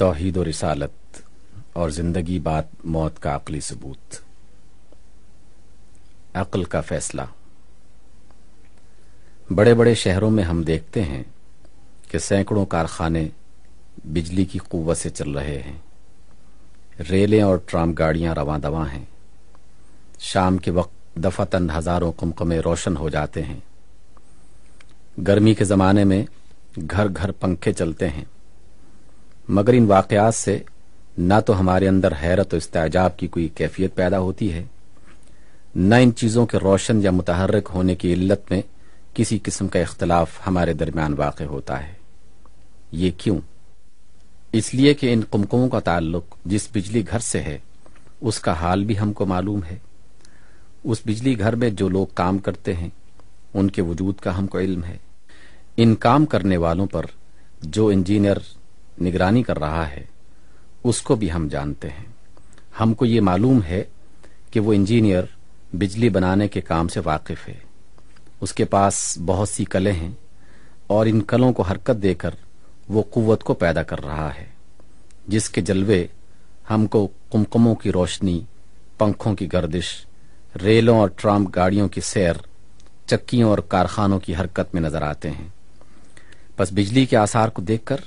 तोहद और रिसालत और ज़िंदगी बात मौत का अकली सबूत अक्ल का फैसला बड़े बड़े शहरों में हम देखते हैं कि सैकड़ों कारखाने बिजली की कुत से चल रहे हैं रेलें और ट्राम गाड़ियां रवा दवा हैं शाम के वक्त दफातन हज़ारों कुमकमे रोशन हो जाते हैं गर्मी के ज़माने में घर घर पंखे चलते हैं मगर इन वाकयात से न तो हमारे अंदर हैरत और इस्तेजाब की कोई कैफियत पैदा होती है न इन चीज़ों के रोशन या मुतहरक होने की इल्लत में किसी किस्म का इख्तलाफ हमारे दरमियान वाक़ होता है ये क्यों इसलिए कि इन कुमकुमों का ताल्लुक जिस बिजली घर से है उसका हाल भी हमको मालूम है उस बिजली घर में जो लोग काम करते हैं उनके वजूद का हमको इल्म है इन काम करने वालों पर जो इंजीनियर निगरानी कर रहा है उसको भी हम जानते हैं हमको ये मालूम है कि वो इंजीनियर बिजली बनाने के काम से वाकिफ़ है उसके पास बहुत सी कलें हैं और इन कलों को हरकत देकर वो कुत को पैदा कर रहा है जिसके जलवे हमको कुमकुमों की रोशनी पंखों की गर्दिश रेलों और ट्राम गाड़ियों की सैर चक्कियों और कारखानों की हरकत में नजर आते हैं बस बिजली के आसार को देखकर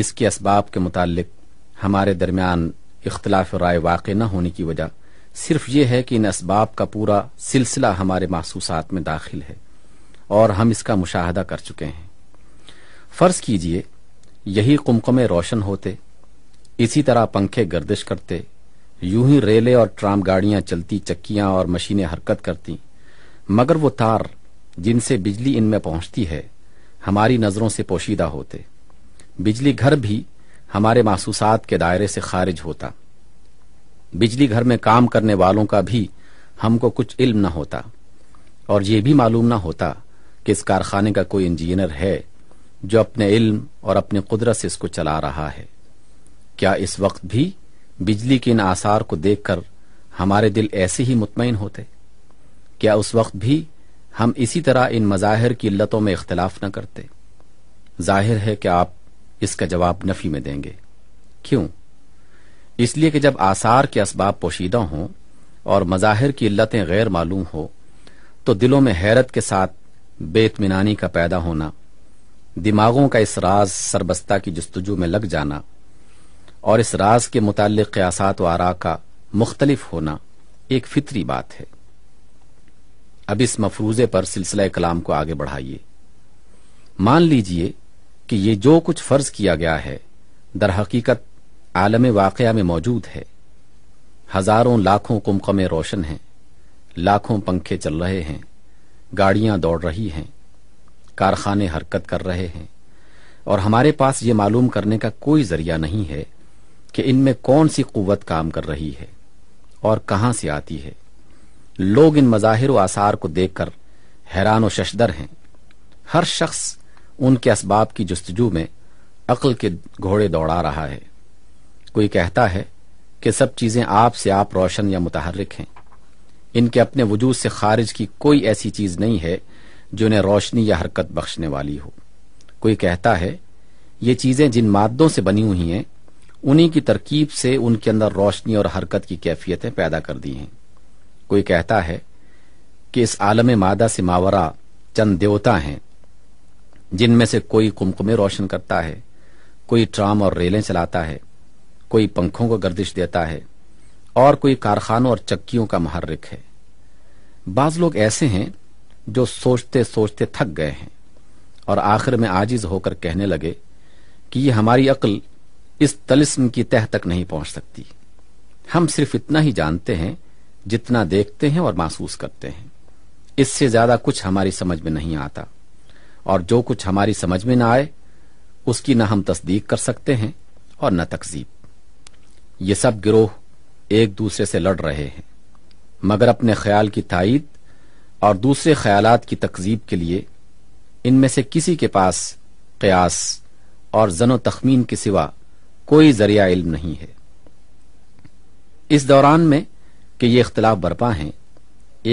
इसके इसबाब के मुतालिक हमारे दरमियान इख्तलाफ राय वाक़ न होने की वजह सिर्फ ये है कि इन इसबाब का पूरा सिलसिला हमारे महसूसात में दाखिल है और हम इसका मुशाहदा कर चुके हैं फ़र्ज़ कीजिए यही कुमकुमे रोशन होते इसी तरह पंखे गर्दिश करते यूं ही रेले और ट्राम गाड़ियां चलती चक्कियां और मशीनें हरकत करती मगर वो तार जिनसे बिजली इनमें पहुंचती है हमारी नज़रों से पोशीदा होते बिजली घर भी हमारे मासूसात के दायरे से खारिज होता बिजली घर में काम करने वालों का भी हमको कुछ इल्म न होता और ये भी मालूम न होता कि इस कारखाने का कोई इंजीनियर है जो अपने इल्म और अपनी कुदरत से इसको चला रहा है क्या इस वक्त भी बिजली के इन आसार को देखकर हमारे दिल ऐसे ही मुतमिन होते क्या उस वक्त भी हम इसी तरह इन मज़ाहिर की लतों में इख्तलाफ न करते जाहिर है कि आप इसका जवाब नफी में देंगे क्यों इसलिए कि जब आसार के इसबाब पोशीदा हों और मज़ाहिर की इल्लतें गैर मालूम हो तो दिलों में हैरत के साथ बेतमिनानी का पैदा होना दिमागों का इस राज सरबस्ता की जस्तजू में लग जाना और इस राज के मुतालिक क्यासात व आरा का मुख्तलिफ होना एक फितरी बात है अब इस मफरूजे पर सिलसिला कलाम को आगे बढ़ाइए मान लीजिए कि ये जो कुछ फर्ज किया गया है दर हकीकत आलम वाक़ में मौजूद है हजारों लाखों कुमकमे रोशन हैं लाखों पंखे चल रहे हैं गाड़ियां दौड़ रही हैं कारखाने हरकत कर रहे हैं और हमारे पास ये मालूम करने का कोई जरिया नहीं है कि इनमें कौन सी कुवत काम कर रही है और कहां से आती है लोग इन मज़ाहिर आसार को देखकर हैरान व शशदर हैं हर शख्स उनके इसबाब की जस्तजू में अकल के घोड़े दौड़ा रहा है कोई कहता है कि सब चीज़ें आप से आप रोशन या मुतहरक हैं इनके अपने वजूद से खारिज की कोई ऐसी चीज़ नहीं है जो इन्हें रोशनी या हरकत बख्शने वाली हो कोई कहता है ये चीज़ें जिन मादों से बनी हुई हैं उन्हीं की तरकीब से उनके अंदर रोशनी और हरकत की कैफियतें पैदा कर दी हैं कोई कहता है कि इस आलम मादा से मावरा चंद देवता हैं जिनमें से कोई कुमकुमे रोशन करता है कोई ट्राम और रेलें चलाता है कोई पंखों को गर्दिश देता है और कोई कारखानों और चक्कियों का महर्रिक है बाज लोग ऐसे हैं जो सोचते सोचते थक गए हैं और आखिर में आजिज होकर कहने लगे कि ये हमारी अकल इस तलिस्म की तह तक नहीं पहुंच सकती हम सिर्फ इतना ही जानते हैं जितना देखते हैं और महसूस करते हैं इससे ज्यादा कुछ हमारी समझ में नहीं आता और जो कुछ हमारी समझ में ना आए उसकी न हम तस्दीक कर सकते हैं और न तकजीब ये सब गिरोह एक दूसरे से लड़ रहे हैं मगर अपने ख्याल की तायद और दूसरे ख्यालात की तकजीब के लिए इनमें से किसी के पास कयास और जनो तखमीन के सिवा कोई जरिया इल्म नहीं है इस दौरान में कि ये इख्तलाफ बरपा हैं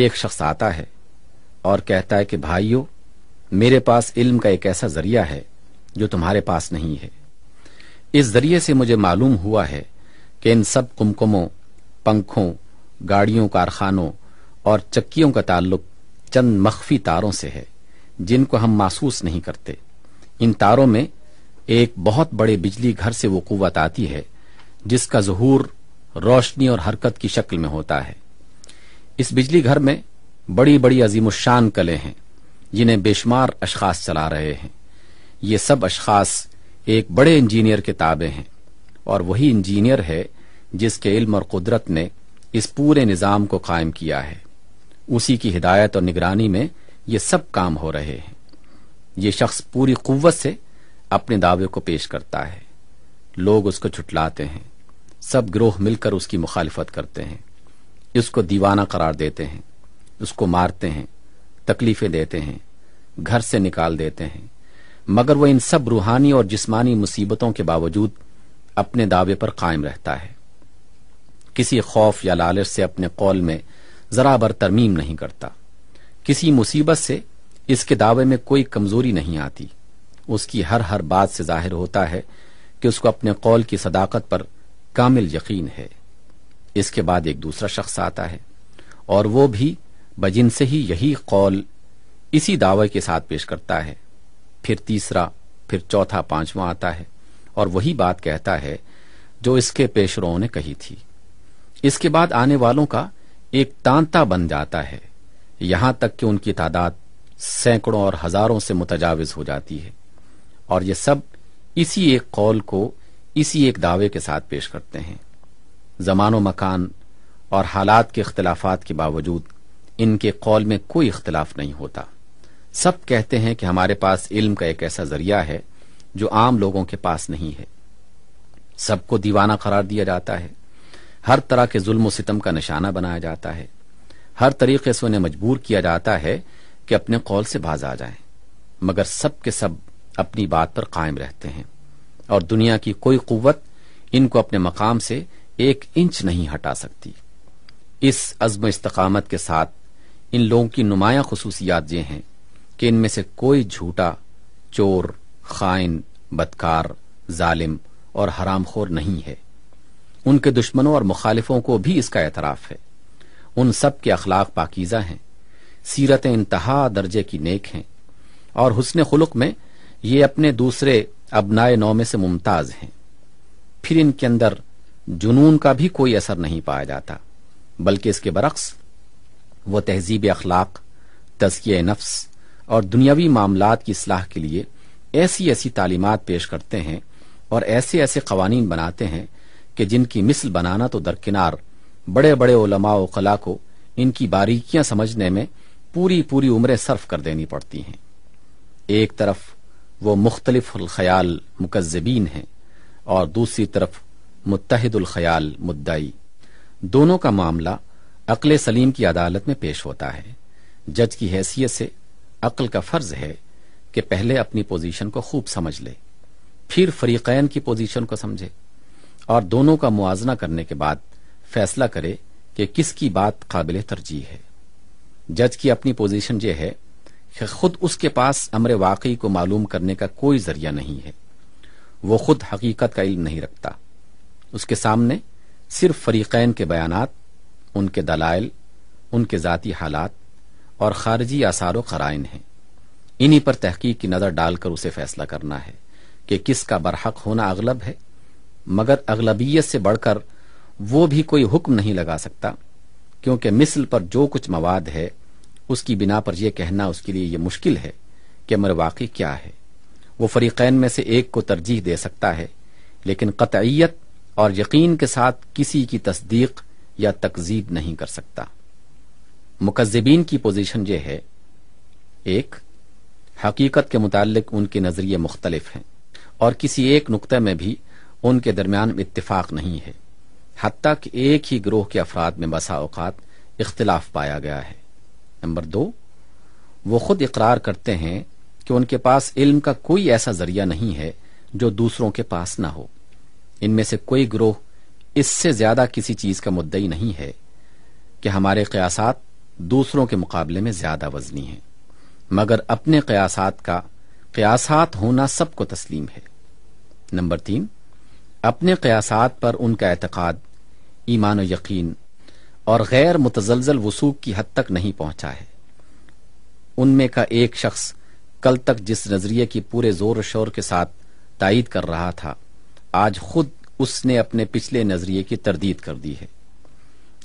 एक शख्स आता है और कहता है कि भाइयों मेरे पास इल्म का एक ऐसा जरिया है जो तुम्हारे पास नहीं है इस जरिए से मुझे मालूम हुआ है कि इन सब कुमकुमों पंखों गाड़ियों कारखानों और चक्कियों का ताल्लुक चंद मख्फी तारों से है जिनको हम महसूस नहीं करते इन तारों में एक बहुत बड़े बिजली घर से वो कुत आती है जिसका जहूर रोशनी और हरकत की शक्ल में होता है इस बिजली घर में बड़ी बड़ी अजीम शान कलें हैं जिन्हें बेशुमार अशखास चला रहे हैं ये सब अशखास एक बड़े इंजीनियर के ताबे हैं और वही इंजीनियर है जिसके इल्म और कुदरत ने इस पूरे निज़ाम को कायम किया है उसी की हिदायत और निगरानी में ये सब काम हो रहे हैं ये शख्स पूरी कुवत से अपने दावे को पेश करता है लोग उसको छुटलाते हैं सब ग्रोह मिलकर उसकी मुखालफत करते हैं इसको दीवाना करार देते हैं उसको मारते हैं तकलीफें देते हैं घर से निकाल देते हैं मगर वह इन सब रूहानी और जिस्मानी मुसीबतों के बावजूद अपने दावे पर कायम रहता है किसी खौफ या लालच से अपने कौल में जरा बर तरमीम नहीं करता किसी मुसीबत से इसके दावे में कोई कमजोरी नहीं आती उसकी हर हर बात से जाहिर होता है कि उसको अपने कौल की सदाकत पर कामिल यकीन है इसके बाद एक दूसरा शख्स आता है और वो भी बजिन से ही यही कौल इसी दावे के साथ पेश करता है फिर तीसरा फिर चौथा पांचवा आता है और वही बात कहता है जो इसके पेशरों ने कही थी इसके बाद आने वालों का एक तांता बन जाता है यहां तक कि उनकी तादाद सैकड़ों और हजारों से मुतजावज हो जाती है और ये सब इसी एक कौल को इसी एक दावे के साथ पेश करते हैं जमानो मकान और हालात के अख्तिलाफात के बावजूद इनके कौल में कोई इख्तलाफ नहीं होता सब कहते हैं कि हमारे पास इल्म का एक ऐसा जरिया है जो आम लोगों के पास नहीं है सबको दीवाना करार दिया जाता है हर तरह के जुल्म सितम का निशाना बनाया जाता है हर तरीके से उन्हें मजबूर किया जाता है कि अपने कौल से बाज आ जाएं। मगर सब के सब अपनी बात पर कायम रहते हैं और दुनिया की कोई कुत इनको अपने मकाम से एक इंच नहीं हटा सकती इस अज़म इस्तकामत के साथ इन लोगों की नुमाया खसूसियात ये हैं कि इनमें से कोई झूठा चोर खाइन बदकार जालिम और हरामखोर नहीं है उनके दुश्मनों और मुखालिफों को भी इसका एतराफ़ है उन सब के अखलाक पाकिज़ा हैं सीरत इंतहा दर्जे की नेक हैं और हुसन खुलक में ये अपने दूसरे अबनाए नौमे से मुमताज़ हैं फिर इनके अंदर जुनून का भी कोई असर नहीं पाया जाता बल्कि इसके बरक्स वह तहजीब अखलाक तजकिय नफ्स और दुनियावी मामलात की सलाह के लिए ऐसी ऐसी तालीमत पेश करते हैं और ऐसे ऐसे कवानीन बनाते हैं कि जिनकी मिसल बनाना तो दरकिनार बड़े बड़े ओलमा खला को इनकी बारीकियां समझने में पूरी पूरी उम्रें सर्फ कर देनी पड़ती हैं एक तरफ वो मुख्तलिफ़्याल मुकजबीन हैं और दूसरी तरफ मुतहदुलख्याल मुद्दई दोनों का मामला अकल सलीम की अदालत में पेश होता है जज की हैसियत से अक्ल का फर्ज है कि पहले अपनी पोजीशन को खूब समझ ले फिर फरीकैन की पोजीशन को समझे और दोनों का मुआजना करने के बाद फैसला करे कि किसकी बात काबिल तरजीह है जज की अपनी पोजीशन यह है कि खुद उसके पास अमर वाकई को मालूम करने का कोई जरिया नहीं है वो खुद हकीकत का इल्म नहीं रखता उसके सामने सिर्फ फरीकैन के बयान उनके दलाइल उनके ज़ाती हालात और खारजी आसार कराइन हैं इन्हीं पर तहकीक की नज़र डालकर उसे फैसला करना है कि किसका बरहक होना अगलब है मगर अगलबीयत से बढ़कर वो भी कोई हुक्म नहीं लगा सकता क्योंकि मिसल पर जो कुछ मवाद है उसकी बिना पर यह कहना उसके लिए यह मुश्किल है कि अमर वाक़ क्या है वो फरीक़ैन में से एक को तरजीह दे सकता है लेकिन कतईत और यकीन के साथ किसी की तस्दीक या तकजीब नहीं कर सकता मुकजबिन की पोजीशन ये है एक हकीकत के मुतालिक उनके नज़रिए मुख्तलिफ हैं और किसी एक नुकते में भी उनके दरमियान इतफाक़ नहीं है हद तक एक ही ग्रोह के अफराद में बसा औकात इख्तलाफ पाया गया है नंबर दो वो खुद इकरार करते हैं कि उनके पास इल्म का कोई ऐसा जरिया नहीं है जो दूसरों के पास ना हो इनमें से कोई ग्रोह इससे ज्यादा किसी चीज का मुद्दई नहीं है कि हमारे कयासात दूसरों के मुकाबले में ज्यादा वजनी है मगर अपने कयासात का कयासात होना सबको तस्लीम है नंबर तीन अपने कयासात पर उनका एतक़ाद ईमान यकीन और गैर मुतजलजल वसूख की हद तक नहीं पहुंचा है उनमें का एक शख्स कल तक जिस नज़रिए की पूरे जोर शोर के साथ तायद कर रहा था आज खुद उसने अपने पिछले नज़रिए की तरदीद कर दी है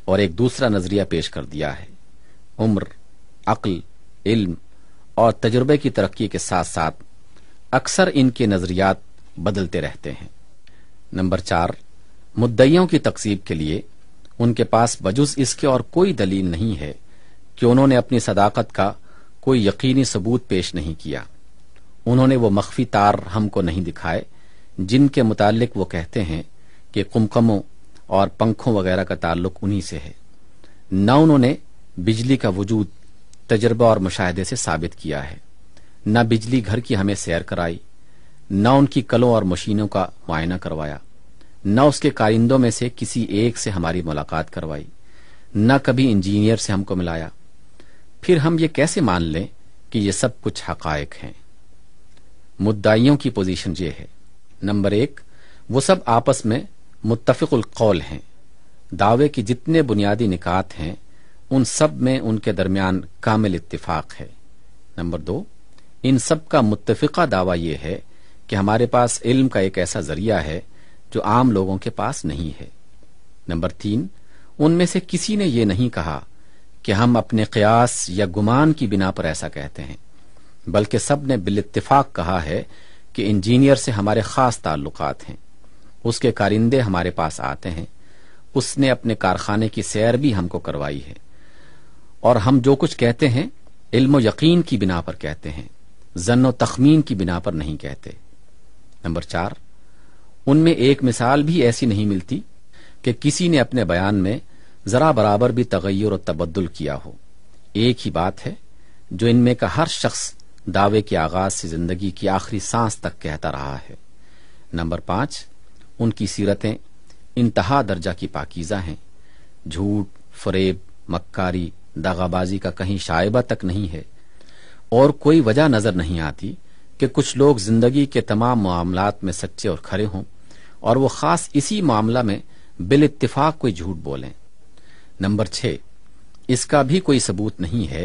और एक दूसरा नज़रिया पेश कर दिया है उम्र अक्ल इल्म और तजुर्बे की तरक्की के साथ साथ अक्सर इनके नज़रियात बदलते रहते हैं नंबर चार मुद्दियों की तकसीब के लिए उनके पास बजुज इसके और कोई दलील नहीं है कि उन्होंने अपनी सदाकत का कोई यकीनी सबूत पेश नहीं किया उन्होंने वो मख्फी तार हमको नहीं दिखाए जिनके मुतालिक वो कहते हैं कि कुमकमों और पंखों वगैरह का ताल्लुक उन्हीं से है न उन्होंने बिजली का वजूद तजर्बा और मुशाहदे से साबित किया है न बिजली घर की हमें सैर कराई न उनकी कलों और मशीनों का मुआयना करवाया न उसके कारिंदों में से किसी एक से हमारी मुलाकात करवाई न कभी इंजीनियर से हमको मिलाया फिर हम ये कैसे मान लें कि ये सब कुछ हकायक हैं मुद्दाइयों की पोजीशन ये है नंबर एक वो सब आपस में मुतफ़ल कौल हैं दावे की जितने बुनियादी निकात हैं उन सब में उनके दरमियान कामिल इतफाक है नंबर दो इन सब का मुतफिका दावा यह है कि हमारे पास इल्म का एक ऐसा जरिया है जो आम लोगों के पास नहीं है नंबर तीन उनमें से किसी ने यह नहीं कहा कि हम अपने कयास या गुमान की बिना पर ऐसा कहते हैं बल्कि सब ने बिलतफाक कहा है कि इंजीनियर से हमारे ख़ास ताल्लुक हैं उसके कारिंदे हमारे पास आते हैं उसने अपने कारखाने की सैर भी हमको करवाई है और हम जो कुछ कहते हैं इल्म यकीन की बिना पर कहते हैं जन तखमीन की बिना पर नहीं कहते नंबर चार उनमें एक मिसाल भी ऐसी नहीं मिलती कि किसी ने अपने बयान में ज़रा बराबर भी तगैर और तबद्दुल किया हो एक ही बात है जो इनमें का हर शख्स दावे के आगाज से जिंदगी की आखिरी सांस तक कहता रहा है नंबर पांच उनकी सीरतें इंतहा दर्जा की पाकिज़ा हैं झूठ फरेब मक्कारी दागाबाजी का कहीं शायबा तक नहीं है और कोई वजह नजर नहीं आती कि कुछ लोग जिंदगी के तमाम मामला में सच्चे और खड़े हों और वो खास इसी मामला में बिल इतफाक कोई झूठ बोलें नंबर छह इसका भी कोई सबूत नहीं है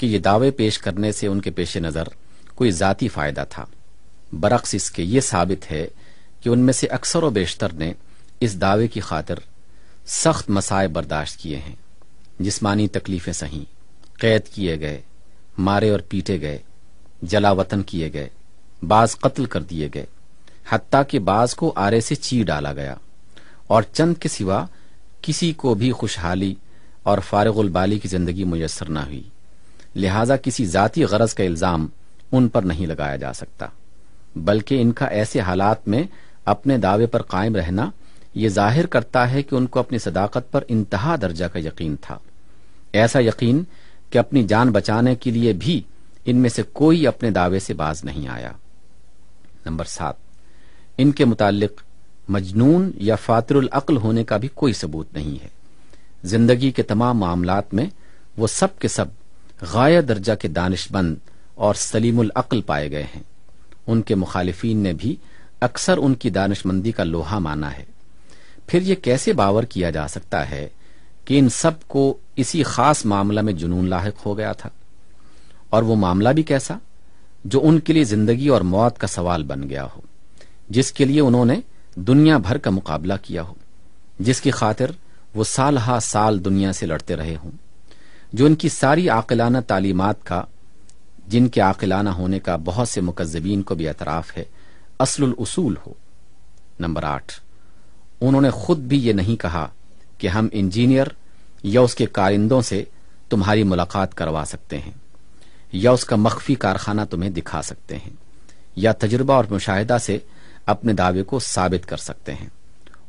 कि ये दावे पेश करने से उनके पेश नज़र कोई ज़ाती फ़ायदा था बरक्स इसके ये साबित है कि उनमें से अक्सर व बेशतर ने इस दावे की खातिर सख्त मसाए बर्दाश्त किए हैं जिस्मानी तकलीफें सही कैद किए गए मारे और पीटे गए जला वतन किए गए बाज कत्ल कर दिए गए हत्या के बाज को आरे से ची डाला गया और चंद के सिवा किसी को भी खुशहाली और फारगुलबाली की जिंदगी मुयसर न हुई लिहाजा किसी ज़ाती गरज का इल्ज़ाम उन पर नहीं लगाया जा सकता बल्कि इनका ऐसे हालात में अपने दावे पर कायम रहना ये जाहिर करता है कि उनको अपनी सदाकत पर इंतहा दर्जा का यकीन था ऐसा यकीन कि अपनी जान बचाने के लिए भी इनमें से कोई अपने दावे से बाज नहीं आया नंबर सात इनके मुतालिक मजनून या फातर अक्ल होने का भी कोई सबूत नहीं है जिंदगी के तमाम मामला में वो सब के सब गाय दर्जा के दानिशबंद और सलीमुल अक्ल पाए गए हैं उनके मुखालफन ने भी अक्सर उनकी दानिशमंदी का लोहा माना है फिर यह कैसे बावर किया जा सकता है कि इन सब को इसी खास मामला में जुनून लाक हो गया था और वो मामला भी कैसा जो उनके लिए जिंदगी और मौत का सवाल बन गया हो जिसके लिए उन्होंने दुनिया भर का मुकाबला किया हो जिसकी खातिर वो साल हा साल दुनिया से लड़ते रहे हों जो इनकी सारी आकलाना तालीमत का जिनके आकलाना होने का बहुत से मुकजबीन को भी एतराफ़ है असल उसूल हो नंबर आठ उन्होंने खुद भी ये नहीं कहा कि हम इंजीनियर या उसके कारिंदों से तुम्हारी मुलाकात करवा सकते हैं या उसका मख्फी कारखाना तुम्हें दिखा सकते हैं या तजुर्बा और मुशाहिदा से अपने दावे को साबित कर सकते हैं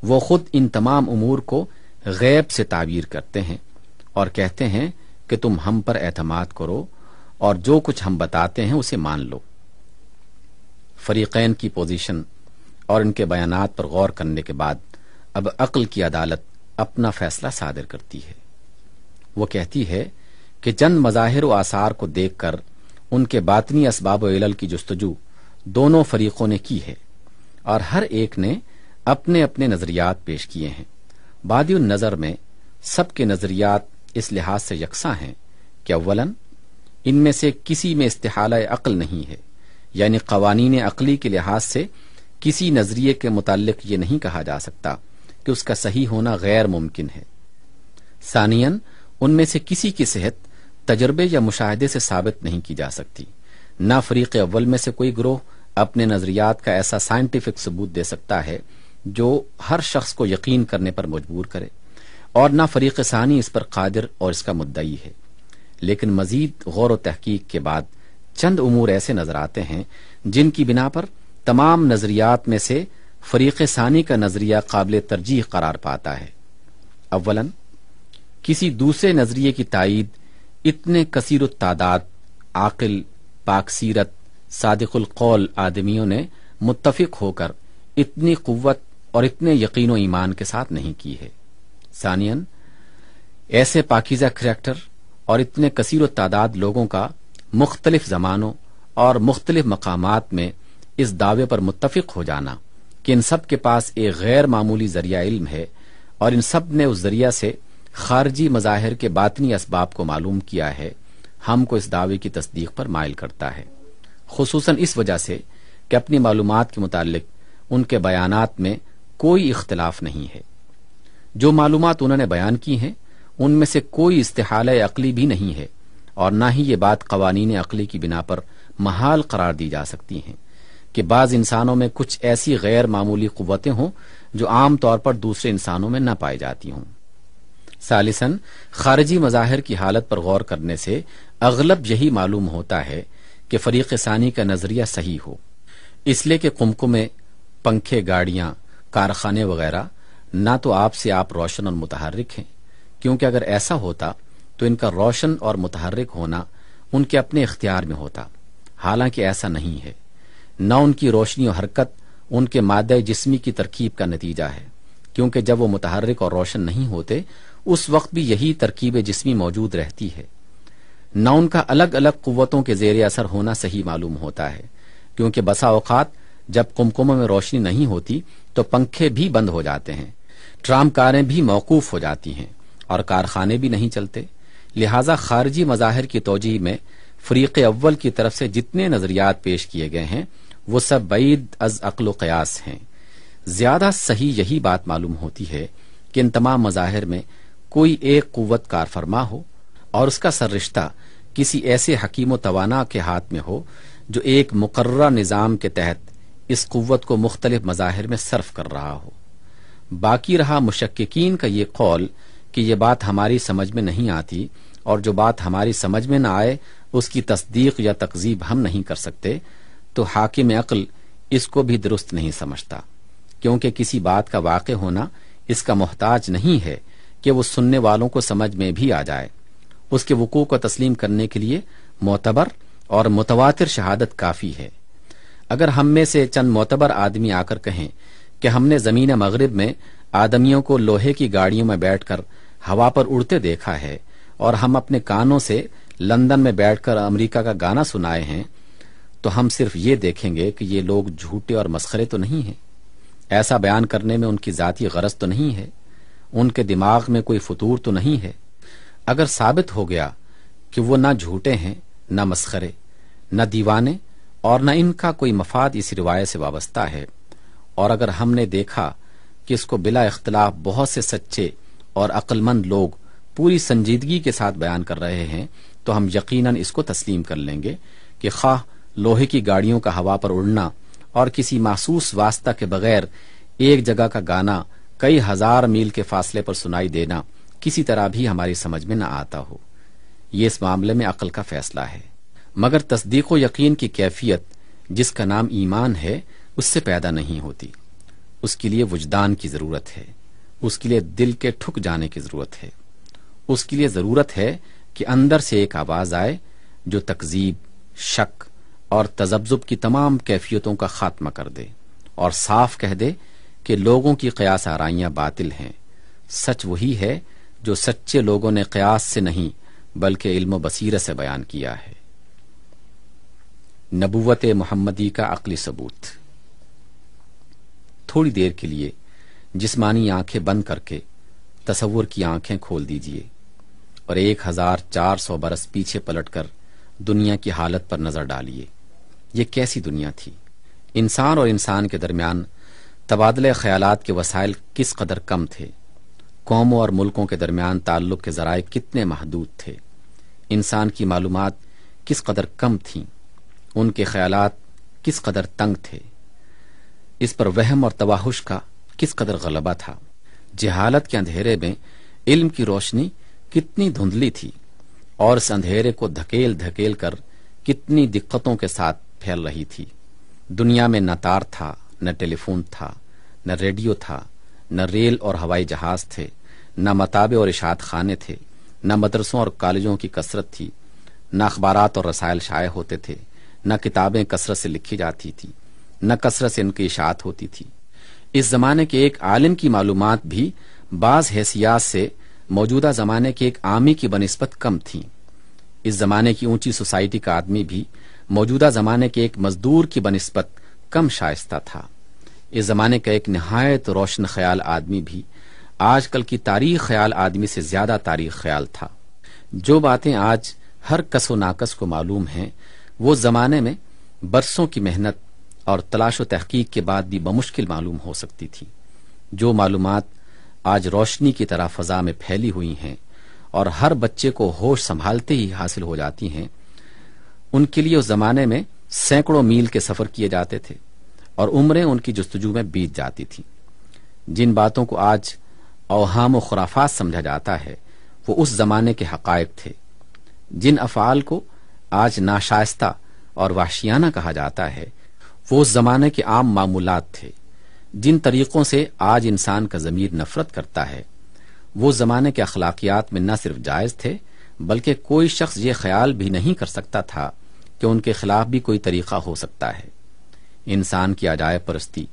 वो खुद इन तमाम उमूर को गैब से ताबीर करते हैं और कहते हैं कि तुम हम पर एतमाद करो और जो कुछ हम बताते हैं उसे मान लो फरीकैन की पोजीशन और इनके बयानात पर गौर करने के बाद अब अकल की अदालत अपना फैसला सादर करती है वो कहती है कि चंद मज़ाहिर व आसार को देख कर उनके बातनी इसबाब एलल की जस्तजू दोनों फरीकों ने की है और हर एक ने अपने अपने नज़रियात पेश किए हैं बाद नज़र में सबके नज़रियात इस लिहाज से यकसा हैं कि अवलन इनमें से किसी में इस्तेहाल अकल नहीं है यानी कवानीन अकली के लिहाज से किसी नज़रिए के मुतालिक ये नहीं कहा जा सकता कि उसका सही होना गैर मुमकिन है सानियन उनमें से किसी की सेहत तजर्बे या मुशाहदे से साबित नहीं की जा सकती ना फरीक अव्वल में से कोई ग्रोह अपने नज़रियात का ऐसा साइंटिफिक सबूत दे सकता है जो हर शख्स को यकीन करने पर मजबूर करे और ना फरीक सानी इस पर कादिर और इसका मुद्दई है लेकिन मजीद गौर व तहकीक के बाद चंद उमूर ऐसे नजर आते हैं जिनकी बिना पर तमाम नज़रियात में से फरीक सानी का नज़रिया काबिल तरजीह करार पाता है अवलन किसी दूसरे नज़रिए की तइद इतने कसर तादाद आकिल पाकसीरत सादिकुल आदमियों ने मुतफिक होकर इतनी क़वत और इतने यकीन ईमान के साथ नहीं की है सानियन ऐसे पाकिजा करैक्टर और इतने कसीर तादाद लोगों का मुख्तलिफ जमानों और मुख्तलिफ मकाम में इस दावे पर मुतफिक हो जाना कि इन सब के पास एक गैर मामूली जरिया इल्म है और इन सब ने उस जरिया से खारजी मज़ाहिर के बातनी इसबाब को मालूम किया है हमको इस दावे की तस्दीक पर मायल करता है खसूस इस वजह से कि अपनी मालूम के मुतालिक उनके बयान में कोई इख्तलाफ नहीं है जो मालूम उन्होंने बयान की हैं उनमें से कोई इस्तेहाल अकली भी नहीं है और ना ही ये बात कवानीन अकली की बिना पर महाल करार दी जा सकती हैं कि बाज़ इंसानों में कुछ ऐसी गैर मामूली क़वतें हों जो आम तौर पर दूसरे इंसानों में न पाई जाती हों सालिसन खारजी मज़ाहिर की हालत पर गौर करने से अगलब यही मालूम होता है कि फ़रीक सानी का नज़रिया सही हो इसलिए कि कुमकुम में पंखे गाड़ियां कारखाने वगैरह न तो आपसे आप रोशन और मुतहरक हैं क्योंकि अगर ऐसा होता तो इनका रोशन और मुतहरक होना उनके अपने इख्तियार में होता हालांकि ऐसा नहीं है न उनकी रोशनी और हरकत उनके माद जिसमी की तरकीब का नतीजा है क्योंकि जब वो मुतहरक और रोशन नहीं होते उस वक्त भी यही तरकीब जिसमी मौजूद रहती है न उनका अलग अलग कुतों के जेर असर होना सही मालूम होता है क्योंकि बसा अवत जब कुमकुमों में रोशनी नहीं होती तो पंखे भी बंद हो जाते हैं ट्राम कारें भी मौकूफ हो जाती हैं और कारखाने भी नहीं चलते लिहाजा खारजी मज़ाहिर की तोजी में फरीक अव्वल की तरफ से जितने नज़रियात पेश किए गए हैं वो सब बैद अज अकलो कयास हैं ज्यादा सही यही बात मालूम होती है कि इन तमाम मज़ाहिर में कोई एक कुत कार फरमा हो और उसका सर रिश्ता किसी ऐसे हकीम तवाना के हाथ में हो जो एक मुकर्रा निज़ाम के तहत इस कुत को मुख्तलिफ मज़ाहिर में सर्फ कर रहा हो बाकी रहा मुशक्कीन का ये कौल कि ये बात हमारी समझ में नहीं आती और जो बात हमारी समझ में न आए उसकी तस्दीक या तकजीब हम नहीं कर सकते तो हाकिम अकल इसको भी दुरुस्त नहीं समझता क्योंकि किसी बात का वाक़ होना इसका मोहताज नहीं है कि वो सुनने वालों को समझ में भी आ जाए उसके वकूँ को तस्लीम करने के लिए मोतबर और मुतवातिर शहादत काफ़ी है अगर हम में से चंद मोतबर आदमी आकर कहें कि हमने ज़मीन मगरब में आदमियों को लोहे की गाड़ियों में बैठकर हवा पर उड़ते देखा है और हम अपने कानों से लंदन में बैठकर अमेरिका का गाना सुनाए हैं तो हम सिर्फ ये देखेंगे कि ये लोग झूठे और मसखरे तो नहीं हैं ऐसा बयान करने में उनकी ज़ाती गरज तो नहीं है उनके दिमाग में कोई फतूर तो नहीं है अगर साबित हो गया कि वो ना झूठे हैं ना मसखरे न दीवाने और न इनका कोई मफाद इस रिवायत से वाबस्ता है और अगर हमने देखा कि इसको बिला इख्तलाफ बहुत से सच्चे और अक्लमंद लोग पूरी संजीदगी के साथ बयान कर रहे हैं तो हम यकीनन इसको तस्लीम कर लेंगे कि खा लोहे की गाड़ियों का हवा पर उड़ना और किसी मासूस वास्ता के बगैर एक जगह का गाना कई हजार मील के फासले पर सुनाई देना किसी तरह भी हमारी समझ में न आता हो ये इस मामले में अकल का फैसला है मगर तस्दीक यकीन की कैफियत जिसका नाम ईमान है उससे पैदा नहीं होती उसके लिए वजदान की ज़रूरत है उसके लिए दिल के ठुक जाने की ज़रूरत है उसके लिए ज़रूरत है कि अंदर से एक आवाज़ आए जो तकजीब शक और तजब्जुब की तमाम कैफियतों का खात्मा कर दे और साफ कह दे कि लोगों की कयास आराइयाँ बातिल हैं सच वही है जो सच्चे लोगों ने कयास से नहीं बल्कि इल्म बसीरत से बयान किया है नबूवत मोहम्मदी का अकली सबूत थोड़ी देर के लिए जिसमानी आंखें बंद करके तस्वुर की आंखें खोल दीजिए और एक हजार चार सौ बरस पीछे पलटकर दुनिया की हालत पर नजर डालिए ये कैसी दुनिया थी इंसान और इंसान के दरमियान तबादले ख्यालात के वसाइल किस कदर कम थे कौमों और मुल्कों के दरमियान ताल्लुक़ के ज़राए कितने महदूद थे इंसान की मालूम किस कदर कम थी उनके ख्याल किस कदर तंग थे इस पर वहम और तवाहुश का किस कदर गलबा था जहालत के अंधेरे में इल्म की रोशनी कितनी धुंधली थी और इस अंधेरे को धकेल धकेल कर कितनी दिक्कतों के साथ फैल रही थी दुनिया में न तार था न टेलीफोन था न रेडियो था न रेल और हवाई जहाज थे न मताबे और इशात खाने थे न मदरसों और कॉलेजों की कसरत थी न अखबार और रसायल शाये होते थे न किताबें कसरत से लिखी जाती थी न कसरत से इनकी इशात होती थी इस ज़माने के एक आलिम की मालूम भी बाज़ हैसियात से मौजूदा ज़माने के एक आमी की बनस्बत कम थी इस ज़माने की ऊंची सोसाइटी का आदमी भी मौजूदा जमाने के एक मजदूर की बनस्बत कम शायस्ता था इस जमाने का एक नहायत रोशन ख्याल आदमी भी आजकल की तारीख ख्याल आदमी से ज्यादा तारीख ख्याल था जो बातें आज हर कसो नाकस को मालूम हैं वो जमाने में बरसों की मेहनत और तलाश तहकीक के बाद भी बमुश्किल मालूम हो सकती थी जो मालूम आज रोशनी की तरह फजा में फैली हुई हैं और हर बच्चे को होश संभालते ही हासिल हो जाती हैं उनके लिए उस जमाने में सैकड़ों मील के सफर किए जाते थे और उम्रें उनकी जस्तजू में बीत जाती थीं जिन बातों को आज अवहाम व खुराफात समझा जाता है वो उस जमाने के हकायक थे जिन अफ़ाल को आज नाशाइस्ता और वाशियाना कहा जाता है वो उस जमाने के आम मामूलात थे जिन तरीक़ों से आज इंसान का ज़मीर नफरत करता है वो जमाने के अखलाकियात में न सिर्फ जायज़ थे बल्कि कोई शख्स ये ख्याल भी नहीं कर सकता था कि उनके खिलाफ भी कोई तरीका हो सकता है इंसान की अजायब परस्ती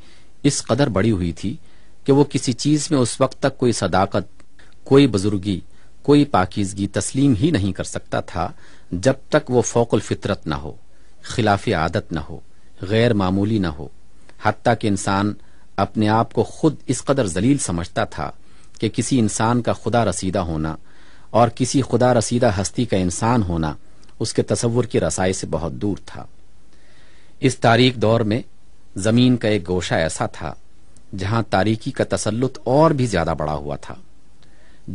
इस कदर बड़ी हुई थी कि वो किसी चीज में उस वक्त तक कोई सदाकत कोई बुजुर्गी कोई पाकिजगी तस्लीम ही नहीं कर सकता था जब तक वो फ़ौकुल फितरत न हो खिलाफ आदत न हो गैर मामूली न हो हती कि इंसान अपने आप को खुद इस कदर जलील समझता था कि किसी इंसान का खुदा रसीदा होना और किसी खुदा रसीदा हस्ती का इंसान होना उसके तस्वुर की रसाई से बहुत दूर था इस तारीख दौर में जमीन का एक गोशा ऐसा था जहां तारीखी का तसलुत और भी ज्यादा बड़ा हुआ था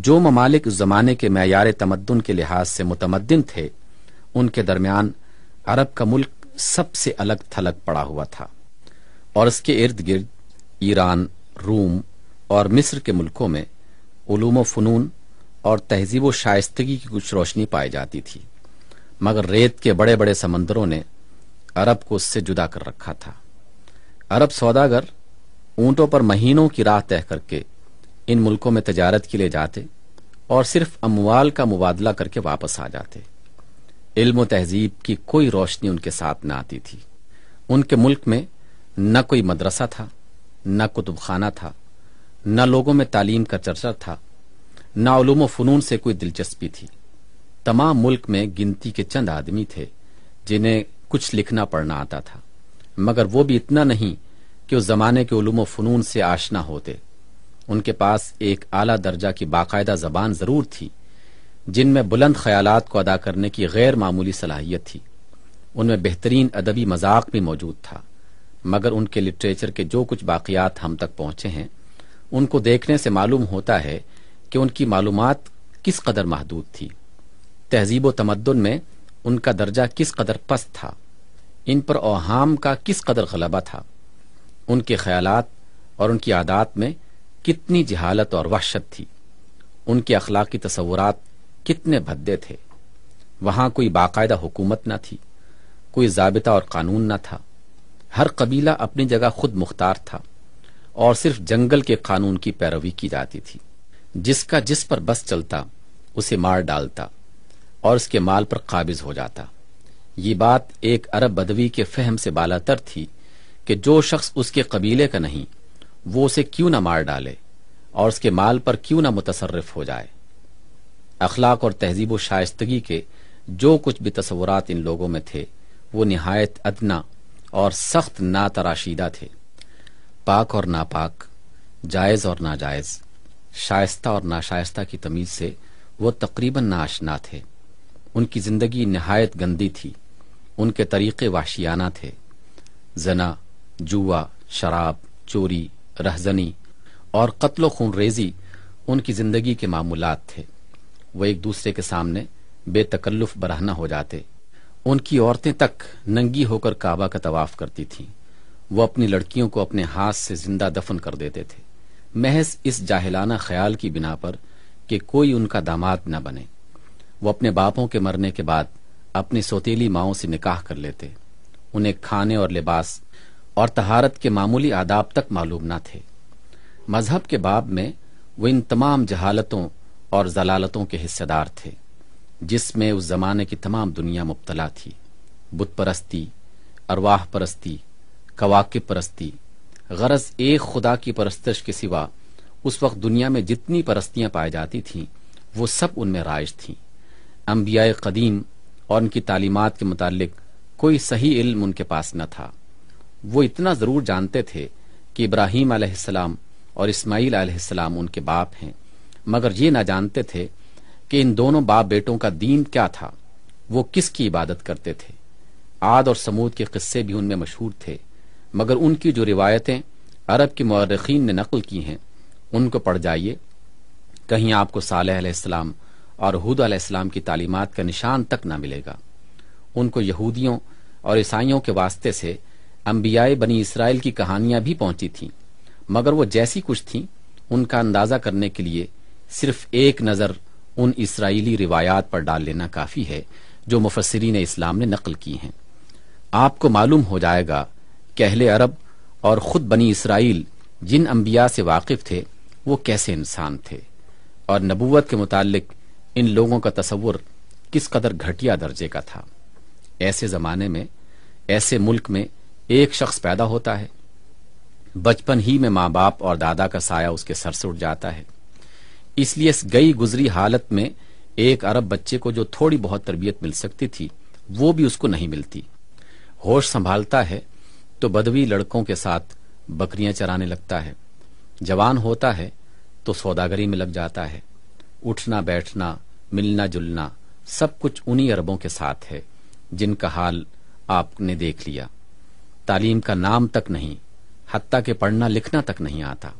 जो ममालिक उस जमाने के मैार तमदन के लिहाज से मुतमद्दन थे उनके दरमियान अरब का मुल्क सबसे अलग थलग पड़ा हुआ था और इसके इर्द गिर्द ईरान रूम और मिस्र के मुल्कों में ूम फ़नून और तहजीब व शाइस्तगी की कुछ रोशनी पाई जाती थी मगर रेत के बड़े बड़े समंदरों ने अरब को उससे जुदा कर रखा था अरब सौदागर ऊंटों पर महीनों की राह तय करके इन मुल्कों में तजारत के लिए जाते और सिर्फ अमवाल का मुबादला करके वापस आ जाते इल्म तहजीब की कोई रोशनी उनके साथ न आती थी उनके मुल्क में न कोई मदरसा था न कुतुबखाना था न लोगों में तालीम का चर्चा था नाउलूम फ़नून से कोई दिलचस्पी थी तमाम मुल्क में गिनती के चंद आदमी थे जिन्हें कुछ लिखना पढ़ना आता था मगर वो भी इतना नहीं कि उस जमाने के उलूम फ़नून से आशना होते उनके पास एक आला दर्जा की बाकायदा जबान ज़रूर थी जिनमें बुलंद ख्यालात को अदा करने की गैर मामूली सलाहियत थी उनमें बेहतरीन अदबी मजाक भी मौजूद था मगर उनके लिटरेचर के जो कुछ बाक़ियात हम तक पहुंचे हैं उनको देखने से मालूम होता है कि उनकी मालूम किस कदर महदूद थी तहजीब व तमदन में उनका दर्जा किस कदर पस्त था इन पर अहम का किस कदर गलबा था उनके ख्याल और उनकी आदात में कितनी जहालत और वहशत थी उनके अखलाकी तस्वूर कितने भद्दे थे वहां कोई बाकायदा हुकूमत न थी कोई जबता और कानून न था हर कबीला अपनी जगह खुद मुख्तार था और सिर्फ जंगल के कानून की पैरवी की जाती थी जिसका जिस पर बस चलता उसे मार डालता और उसके माल पर काबिज हो जाता ये बात एक अरब बदवी के फहम से बालातर थी कि जो शख्स उसके कबीले का नहीं वो उसे क्यों ना मार डाले और उसके माल पर क्यों ना मुतसरफ हो जाए अखलाक और तहजीब व शाइस्तगी के जो कुछ भी तस्वुरात इन लोगों में थे वो नहायत अदना और सख्त नातराशीदा थे पाक और नापाक जायज़ और नाजायज़ शायस्ता और नाशायस्ता की तमीज से वो तकरीबन नाशना थे उनकी जिंदगी नहायत गंदी थी उनके तरीक़े वाशियाना थे जना जुआ शराब चोरी रहजनी और कत्ल खून रेजी उनकी जिंदगी के मामूलत थे वो एक दूसरे के सामने बेतकल्लुफ बरहना हो जाते उनकी औरतें तक नंगी होकर काबा का तवाफ करती थीं वो अपनी लड़कियों को अपने हाथ से जिंदा दफन कर देते थे महज इस जाहिलाना ख्याल की बिना पर कि कोई उनका दामाद न बने वो अपने बापों के मरने के बाद अपनी सोतीली माओ से निकाह कर लेते उन्हें खाने और लिबास और तहारत के मामूली आदाब तक मालूम न थे मजहब के बाब में वो इन तमाम जहालतों और जलालतों के हिस्सेदार थे जिसमें उस जमाने की तमाम दुनिया मुबतला थी बुत परस्ती अरवाह परस्ती कवाकिब परस्ती गरज एक खुदा की परस्तश के सिवा उस वक्त दुनिया में जितनी परस्तियां पाई जाती थीं वो सब उनमें राइज थीं अम्बिया कदीम और उनकी तालीमत के मुतालिक कोई सही इल्म उनके पास न था वो इतना ज़रूर जानते थे कि इब्राहिम आसमाम और इसमाइल आसमाम उनके बाप हैं मगर ये ना जानते थे कि इन दोनों बाप बेटों का दीन क्या था वो किसकी इबादत करते थे आद और समूद के किस्से भी उनमें मशहूर थे मगर उनकी जो रिवायतें अरब के मौरखीन ने नकल की हैं उनको पढ़ जाइए कहीं आपको साल इस्लाम और हूद आसलाम की तालीमत का निशान तक न मिलेगा उनको यहूदियों और ईसाइयों के वास्ते से अम्बियाए बनी इसराइल की कहानियां भी पहुंची थीं मगर वो जैसी कुछ थी उनका अंदाज़ा करने के लिए सिर्फ एक नज़र उन इसराइली रिवायात पर डाल लेना काफ़ी है जो मुफसरीन इस्लाम ने नकल की हैं आपको मालूम हो जाएगा कि अहले अरब और ख़ुद बनी इसराइल जिन अम्बिया से वाकिफ़ थे वो कैसे इंसान थे और नबूवत के मुतालिक इन लोगों का तस्वुर किस कदर घटिया दर्जे का था ऐसे ज़माने में ऐसे मुल्क में एक शख्स पैदा होता है बचपन ही में माँ बाप और दादा का साया उसके सर से उठ जाता है इसलिए इस गई गुजरी हालत में एक अरब बच्चे को जो थोड़ी बहुत तरबियत मिल सकती थी वो भी उसको नहीं मिलती होश संभालता है तो बदवी लड़कों के साथ बकरियां चराने लगता है जवान होता है तो सौदागरी में लग जाता है उठना बैठना मिलना जुलना सब कुछ उन्हीं अरबों के साथ है जिनका हाल आपने देख लिया तालीम का नाम तक नहीं हती के पढ़ना लिखना तक नहीं आता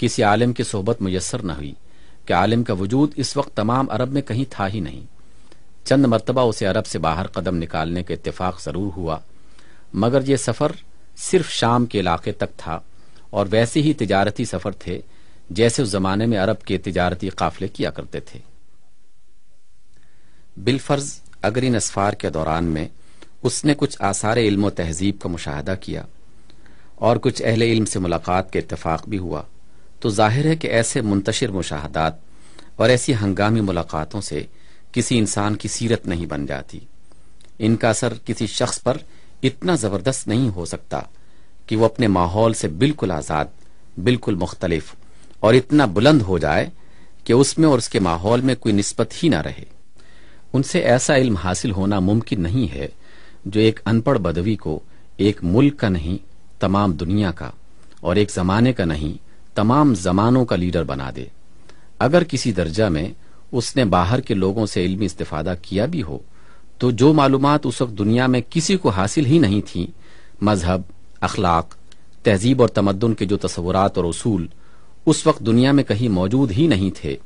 किसी आलिम की सोहबत मुयसर न हुई कि आलिम का वजूद इस वक्त तमाम अरब में कहीं था ही नहीं चंद मरतबा उसे अरब से बाहर कदम निकालने का इतफाक़ ज़रूर हुआ मगर यह सफ़र सिर्फ शाम के इलाके तक था और वैसे ही तजारती सफ़र थे जैसे उस जमाने में अरब के तजारती काफले किया करते थे बिलफर्ज अगर इन असफार के दौरान में उसने कुछ आसार इल्म तहजीब का मुशाहदा किया और कुछ अहल इल्म से मुलाकात के इतफाक़ भी हुआ तो जाहिर है कि ऐसे मुंतशर मुशाहदात और ऐसी हंगामी मुलाकातों से किसी इंसान की सीरत नहीं बन जाती इनका असर किसी शख्स पर इतना जबरदस्त नहीं हो सकता कि वो अपने माहौल से बिल्कुल आज़ाद बिल्कुल मुख्तलिफ और इतना बुलंद हो जाए कि उसमें और उसके माहौल में कोई निस्बत ही ना रहे उनसे ऐसा इल्म हासिल होना मुमकिन नहीं है जो एक अनपढ़ बदवी को एक मुल्क का नहीं तमाम दुनिया का और एक जमाने का नहीं तमाम जमानों का लीडर बना दे अगर किसी दर्जा में उसने बाहर के लोगों से इल्मी इस्तेफादा किया भी हो तो जो मालूम उस वक्त दुनिया में किसी को हासिल ही नहीं थी मजहब अखलाक तहजीब और तमदन के जो तस्वुरात और असूल उस वक्त दुनिया में कहीं मौजूद ही नहीं थे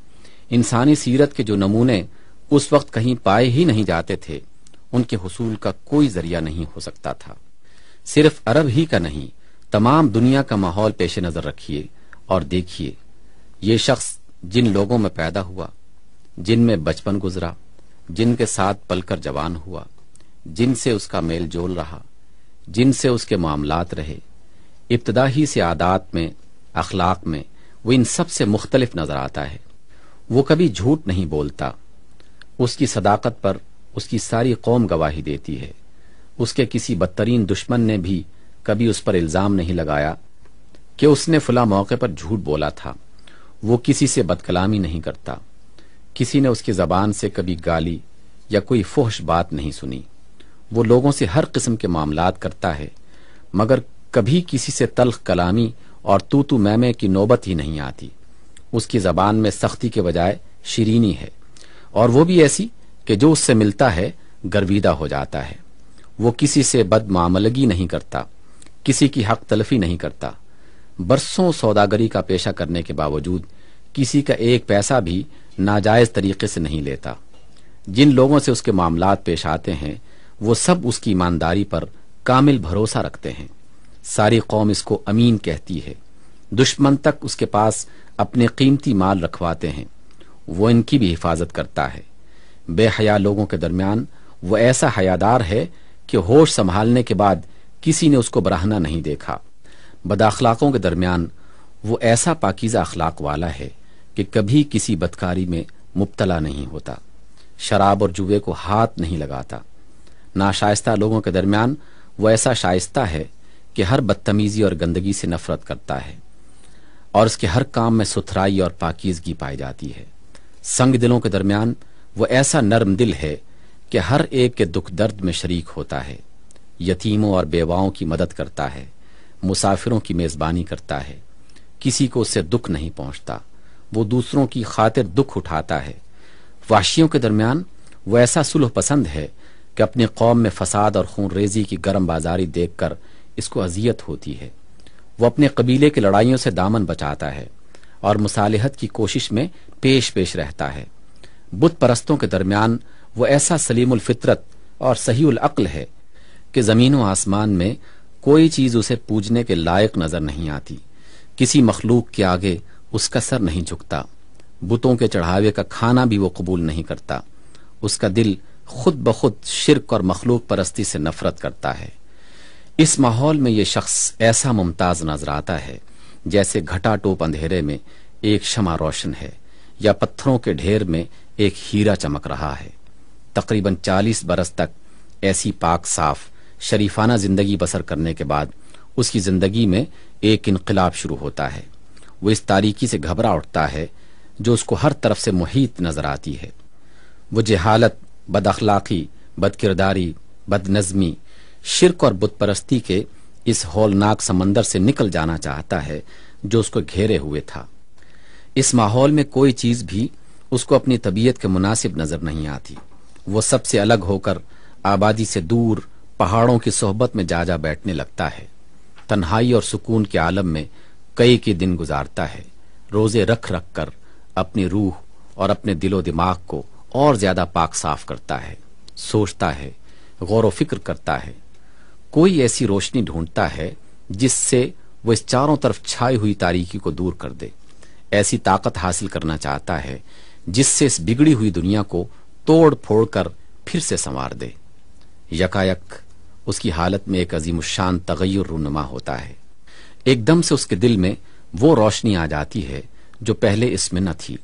इंसानी सीरत के जो नमूने उस वक्त कहीं पाए ही नहीं जाते थे उनके हसूल का कोई जरिया नहीं हो सकता था सिर्फ अरब ही का नहीं तमाम दुनिया का माहौल पेश नज़र रखिए और देखिए ये शख्स जिन लोगों में पैदा हुआ जिनमें बचपन गुजरा जिनके साथ पलकर जवान हुआ जिनसे उसका मेल जोल रहा जिनसे उसके मामलात रहे इब्तदा ही से आदात में अखलाक में वो इन सब से मुख्तलिफ नजर आता है वो कभी झूठ नहीं बोलता उसकी सदाकत पर उसकी सारी कौम गवाही देती है उसके किसी बदतरीन दुश्मन ने भी कभी उस पर इल्ज़ाम नहीं लगाया कि उसने फुला मौके पर झूठ बोला था वो किसी से बदकलामी नहीं करता किसी ने उसकी ज़बान से कभी गाली या कोई फोहश बात नहीं सुनी वो लोगों से हर किस्म के मामला करता है मगर कभी किसी से तलख कलामी और तू तू मैमे की नौबत ही नहीं आती उसकी ज़बान में सख्ती के बजाय शीरीनी है और वो भी ऐसी कि जो उससे मिलता है गर्विदा हो जाता है वो किसी से बदमामलगी नहीं करता किसी की हक तलफी नहीं करता बरसों सौदागरी का पेशा करने के बावजूद किसी का एक पैसा भी नाजायज तरीके से नहीं लेता जिन लोगों से उसके मामला पेश आते हैं वो सब उसकी ईमानदारी पर कामिल भरोसा रखते हैं सारी कौम इसको अमीन कहती है दुश्मन तक उसके पास अपने कीमती माल रखवाते हैं वो इनकी भी हिफाजत करता है बेहया लोगों के दरमियान वो ऐसा हयादार है कि होश संभालने के बाद किसी ने उसको बराहना नहीं देखा बदाखलाकों के दरमियान वो ऐसा पाकिज़ा अखलाक वाला है कि कभी किसी बदकारी में मुबतला नहीं होता शराब और जुए को हाथ नहीं लगाता नाशाइस्ता लोगों के दरमियान वह ऐसा शाइस्ता है कि हर बदतमीजी और गंदगी से नफरत करता है और उसके हर काम में सुथराई और पाकिजगी पाई जाती है संग दिलों के दरमियान वह ऐसा नर्म दिल है कि हर एक के दुख दर्द में शरीक होता है यतीमों और बेवाओं की मदद करता है मुसाफिरों की मेज़बानी करता है किसी को उससे दुख नहीं पहुंचता वो दूसरों की खातिर दुख उठाता है वाशियों के दरमियान वो ऐसा सुलह पसंद है कि अपने कौम में फसाद और खून रेजी की गर्म बाजारी देख कर इसको अजियत होती है वो अपने कबीले की लड़ाइयों से दामन बचाता है और मुसालहत की कोशिश में पेश पेश रहता है बुत परस्तों के दरमियान वो ऐसा सलीमुलफितरत और सही अक्ल है कि ज़मीन व आसमान में कोई चीज़ उसे पूजने के लायक नज़र नहीं आती किसी मखलूक के आगे उसका सर नहीं झुकता बुतों के चढ़ावे का खाना भी वो कबूल नहीं करता उसका दिल खुद ब खुद शिरक और मखलूक परस्ती से नफरत करता है इस माहौल में यह शख्स ऐसा मुमताज नजर आता है जैसे घटा टोप अंधेरे में एक शमा रोशन है या पत्थरों के ढेर में एक हीरा चमक रहा है तकरीबन चालीस बरस तक ऐसी पाक साफ शरीफाना जिंदगी बसर करने के बाद उसकी जिंदगी में एक इनकलाब शुरू होता है वो इस तारीकी से घबरा उठता है जो उसको हर तरफ से मुहित नजर आती है वो जहालत किरदारी बद बदनज़मी शिरक और बुतपरस्ती के इस होलनाक समंदर से निकल जाना चाहता है जो उसको घेरे हुए था इस माहौल में कोई चीज़ भी उसको अपनी तबीयत के मुनासिब नज़र नहीं आती वो सबसे अलग होकर आबादी से दूर पहाड़ों की सोहबत में जा जा बैठने लगता है तन्हाई और सुकून के आलम में कई के दिन गुजारता है रोजे रख रख कर अपनी रूह और अपने दिलो दिमाग को और ज्यादा पाक साफ करता है सोचता है गौर फिक्र करता है कोई ऐसी रोशनी ढूंढता है जिससे वो इस चारों तरफ छाई हुई तारीकी को दूर कर दे ऐसी ताकत हासिल करना चाहता है जिससे इस बिगड़ी हुई दुनिया को तोड़ फोड़ कर फिर से संवार दे यकायक उसकी हालत में एक अजीम शान तगैर रूनमा होता है एकदम से उसके दिल में वो रोशनी आ जाती है जो पहले इसमें न थी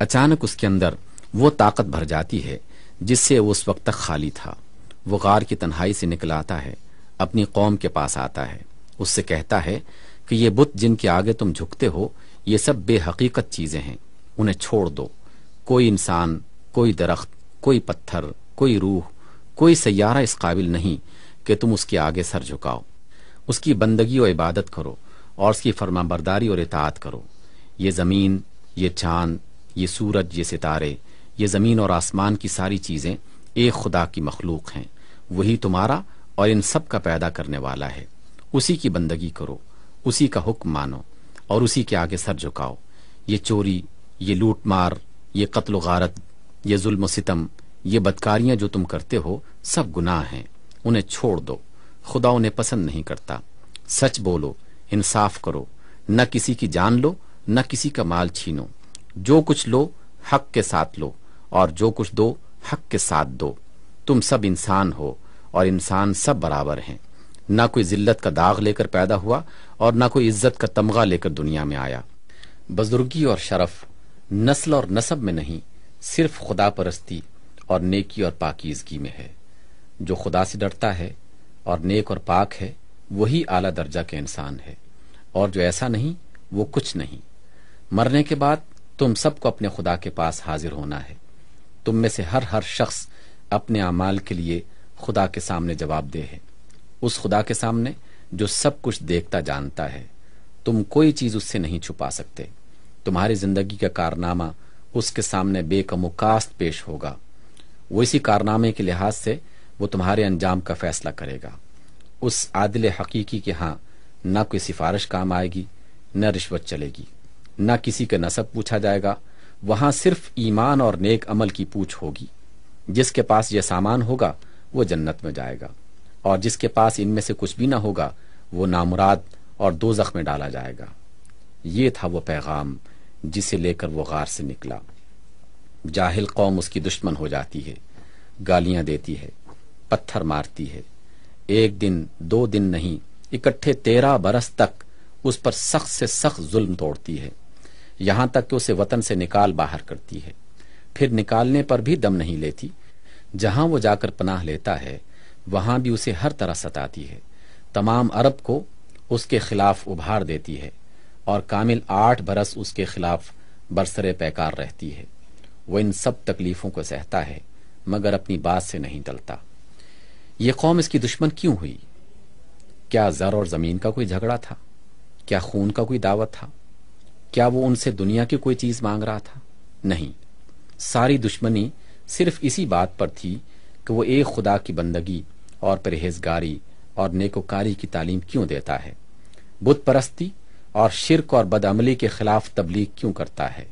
अचानक उसके अंदर वो ताकत भर जाती है जिससे वो उस वक्त तक खाली था वो गार की तन्हाई से निकल आता है अपनी कौम के पास आता है उससे कहता है कि ये बुत जिनके आगे तुम झुकते हो ये सब बेहकीकत चीज़ें हैं उन्हें छोड़ दो कोई इंसान कोई दरख्त कोई पत्थर कोई रूह कोई सैारा इस काबिल नहीं कि तुम उसके आगे सर झुकाओ उसकी बंदगी और इबादत करो और उसकी फरमाबरदारी और इतात करो ये ज़मीन ये चांद ये सूरज ये सितारे ये ज़मीन और आसमान की सारी चीज़ें एक खुदा की मखलूक हैं वही तुम्हारा और इन सब का पैदा करने वाला है उसी की बंदगी करो उसी का हुक्म मानो और उसी के आगे सर झुकाओ ये चोरी ये लूट मार ये कत्ल गारत ये जुल्म सितम ये बदकारियां जो तुम करते हो सब गुनाह हैं उन्हें छोड़ दो खुदा उन्हें पसंद नहीं करता सच बोलो इंसाफ करो न किसी की जान लो न किसी का माल छीनो जो कुछ लो हक के साथ लो और जो कुछ दो हक के साथ दो तुम सब इंसान हो और इंसान सब बराबर हैं ना कोई जिल्लत का दाग लेकर पैदा हुआ और ना कोई इज्जत का तमगा लेकर दुनिया में आया बुजुर्गी और शरफ नस्ल और नसब में नहीं सिर्फ खुदा परस्ती और नेकी और पाकिजगी में है जो खुदा से डरता है और नेक और पाक है वही आला दर्जा के इंसान है और जो ऐसा नहीं वो कुछ नहीं मरने के बाद तुम सबको अपने खुदा के पास हाजिर होना है तुम में से हर हर शख्स अपने अमाल के लिए खुदा के सामने जवाब दे है उस खुदा के सामने जो सब कुछ देखता जानता है तुम कोई चीज उससे नहीं छुपा सकते तुम्हारी जिंदगी का कारनामा उसके सामने बेकमुकास्त पेश होगा वो इसी कारनामे के लिहाज से वो तुम्हारे अंजाम का फैसला करेगा उस आदिल हकीकी के हां न कोई सिफारिश काम आएगी न रिश्वत चलेगी न किसी का नसब पूछा जाएगा वहां सिर्फ ईमान और नेक अमल की पूछ होगी जिसके पास यह सामान होगा वो जन्नत में जाएगा और जिसके पास इनमें से कुछ भी ना होगा वो नामुराद और दो जख्म में डाला जाएगा ये था वो पैगाम जिसे लेकर वो गार से निकला जाहिल कौम उसकी दुश्मन हो जाती है गालियां देती है पत्थर मारती है एक दिन दो दिन नहीं इकट्ठे तेरह बरस तक उस पर सख्त से सख्त जुल्म तोड़ती है यहां तक कि उसे वतन से निकाल बाहर करती है फिर निकालने पर भी दम नहीं लेती जहां वो जाकर पनाह लेता है वहां भी उसे हर तरह सताती है तमाम अरब को उसके खिलाफ उभार देती है और कामिल आठ बरस उसके खिलाफ बरसरे पैकार रहती है वो इन सब तकलीफ़ों को सहता है मगर अपनी बात से नहीं टलता ये कौम इसकी दुश्मन क्यों हुई क्या जर और ज़मीन का कोई झगड़ा था क्या खून का कोई दावा था क्या वो उनसे दुनिया की कोई चीज़ मांग रहा था नहीं सारी दुश्मनी सिर्फ इसी बात पर थी कि वो एक खुदा की बंदगी और परहेजगारी और नेकोकारी की तालीम क्यों देता है बुत परस्ती और शिरक और बदअमली के खिलाफ तबलीग क्यों करता है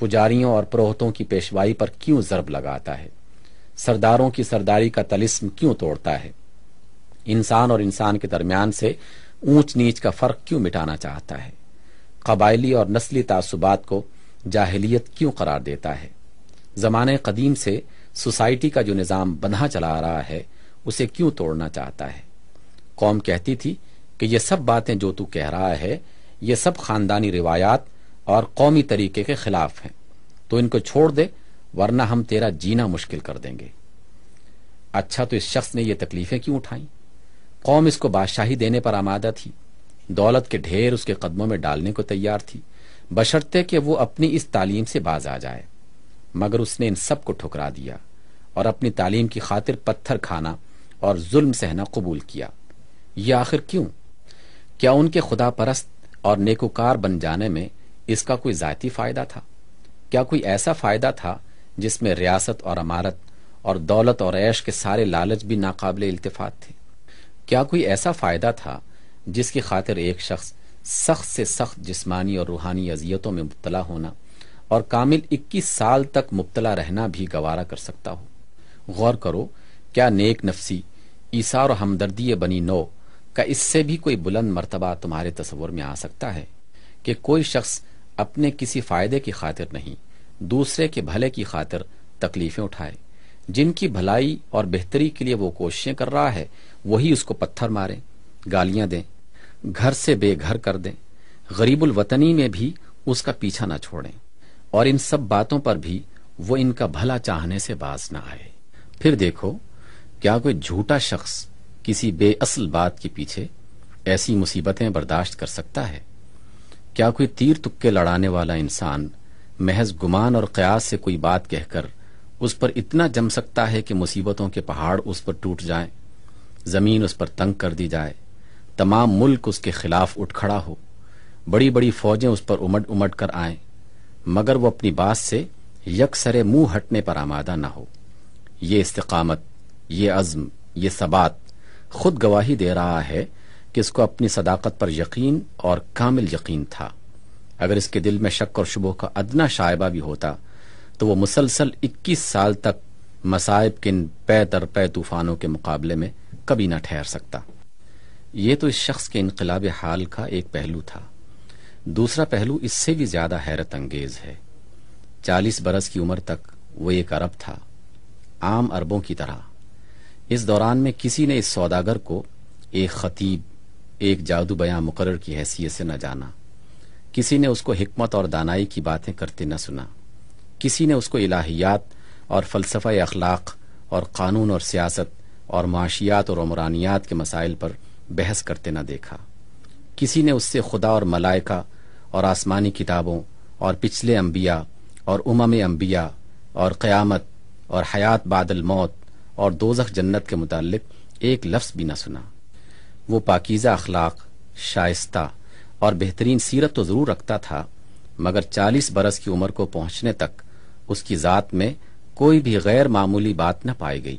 पुजारियों और प्रोहतों की पेशवाई पर क्यों ज़रब लगाता है सरदारों की सरदारी का तलिस्म क्यों तोड़ता है इंसान और इंसान के दरमियान से ऊंच नीच का फर्क क्यों मिटाना चाहता है कबायली और नस्ली तसुबात को जाहलीत क्यों करार देता है जमाने कदीम से सोसाइटी का जो निज़ाम बंधा चला रहा है उसे क्यों तोड़ना चाहता है कौम कहती थी कि ये सब बातें जो तू कह रहा है ये सब खानदानी रिवायात और कौमी तरीके के खिलाफ हैं तो इनको छोड़ दे वरना हम तेरा जीना मुश्किल कर देंगे अच्छा तो इस शख्स ने ये तकलीफें क्यों उठाई कौम इसको बादशाही देने पर आमादा थी दौलत के ढेर उसके कदमों में डालने को तैयार थी बशर्ते कि वो अपनी इस तालीम से बाज आ जाए मगर उसने इन सबको ठुकरा दिया और अपनी तालीम की खातिर पत्थर खाना और जुल्म सहना कबूल किया यह आखिर क्यों क्या उनके खुदा परस्त और नेकोकार बन जाने में इसका कोई जायती फायदा था क्या कोई ऐसा फायदा था जिसमें रियासत और अमारत और दौलत और ऐश के सारे लालच भी नाकाबिल इल्तफात थे क्या कोई ऐसा फ़ायदा था जिसकी खातिर एक शख्स सख्त से सख्त जिस्मानी और रूहानी अजियतों में मुबतला होना और कामिल इक्कीस साल तक मुबतला रहना भी गवारा कर सकता हो गौर करो क्या नेक नफसी ईसार और हमदर्दी बनी नो का इससे भी कोई बुलंद मरतबा तुम्हारे तस्वर में आ सकता है कि कोई शख्स अपने किसी फ़ायदे की खातिर नहीं दूसरे के भले की खातिर तकलीफें उठाए जिनकी भलाई और बेहतरी के लिए वो कोशिशें कर रहा है वही उसको पत्थर मारें गालियां दें घर से बेघर कर दें गरीबुल वतनी में भी उसका पीछा ना छोड़ें और इन सब बातों पर भी वो इनका भला चाहने से बाज ना आए फिर देखो क्या कोई झूठा शख्स किसी बेअसल बात के पीछे ऐसी मुसीबतें बर्दाश्त कर सकता है क्या कोई तीर तुक्के लड़ाने वाला इंसान महज गुमान और कयास से कोई बात कहकर उस पर इतना जम सकता है कि मुसीबतों के पहाड़ उस पर टूट जाएं, ज़मीन उस पर तंग कर दी जाए तमाम मुल्क उसके खिलाफ उठ खड़ा हो बड़ी बड़ी फौजें उस पर उमड़ उमड़ कर आए मगर वो अपनी बात से यकसरे मुंह हटने पर आमादा ना हो ये इस्तकामत ये अज़म ये सबात खुद गवाही दे रहा है कि इसको अपनी सदाकत पर यकीन और कामिल यकीन था अगर इसके दिल में शक और शुबों का अदना शायबा भी होता तो वो मुसलसल 21 साल तक के इन पै दर पै तूफ़ानों के मुकाबले में कभी ना ठहर सकता ये तो इस शख्स के इनकलाब हाल का एक पहलू था दूसरा पहलू इससे भी ज़्यादा हैरत अंगेज है चालीस बरस की उम्र तक वो एक अरब था आम अरबों की तरह इस दौरान में किसी ने इस सौदागर को एक खतीब एक जादू बयां मुकर की हैसियत से न जाना किसी ने उसको हिकमत और दानाई की बातें करते न सुना किसी ने उसको इलाहियात और फ़लसफ़ा अखलाक और क़ानून और सियासत और माशियात और उमरानियात के मसाइल पर बहस करते न देखा किसी ने उससे खुदा और मलाइका और आसमानी किताबों और पिछले अम्बिया और उमम अम्बिया और क़्यामत और हयात बादल मौत और दोजख जन्नत के मुतालिक एक लफ्ज़ भी न सुना वो पाकिज़ा अखलाक शाइस्ता और बेहतरीन सीरत तो ज़रूर रखता था मगर चालीस बरस की उम्र को पहुंचने तक उसकी ज़ात में कोई भी गैर मामूली बात न पाई गई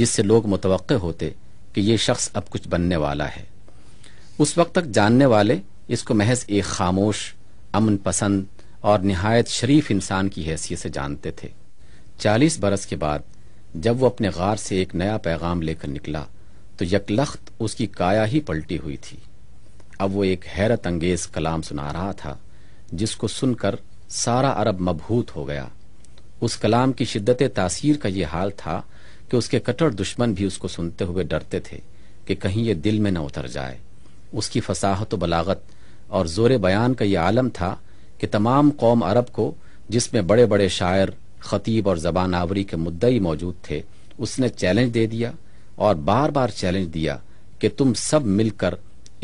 जिससे लोग मुतव होते कि ये शख्स अब कुछ बनने वाला है उस वक्त तक जानने वाले इसको महज एक खामोश अमन पसंद और नहायत शरीफ इंसान की हैसियत से जानते थे चालीस बरस के बाद जब वो अपने गार से एक नया पैगाम लेकर निकला तो यकलख्त उसकी काया ही पलटी हुई थी अब वो एक हैरत अंगेज कलाम सुना रहा था जिसको सुनकर सारा अरब मबहूत हो गया उस कलाम की शिद्दत तासीर का ये हाल था कि उसके कट्टर दुश्मन भी उसको सुनते हुए डरते थे कि कहीं ये दिल में न उतर जाए उसकी फसाहत व बलागत और जोर बयान का ये आलम था कि तमाम कौम अरब को जिसमें बड़े बड़े शायर खतीब और जबान आवरी के मुद्दई मौजूद थे उसने चैलेंज दे दिया और बार बार चैलेंज दिया कि तुम सब मिलकर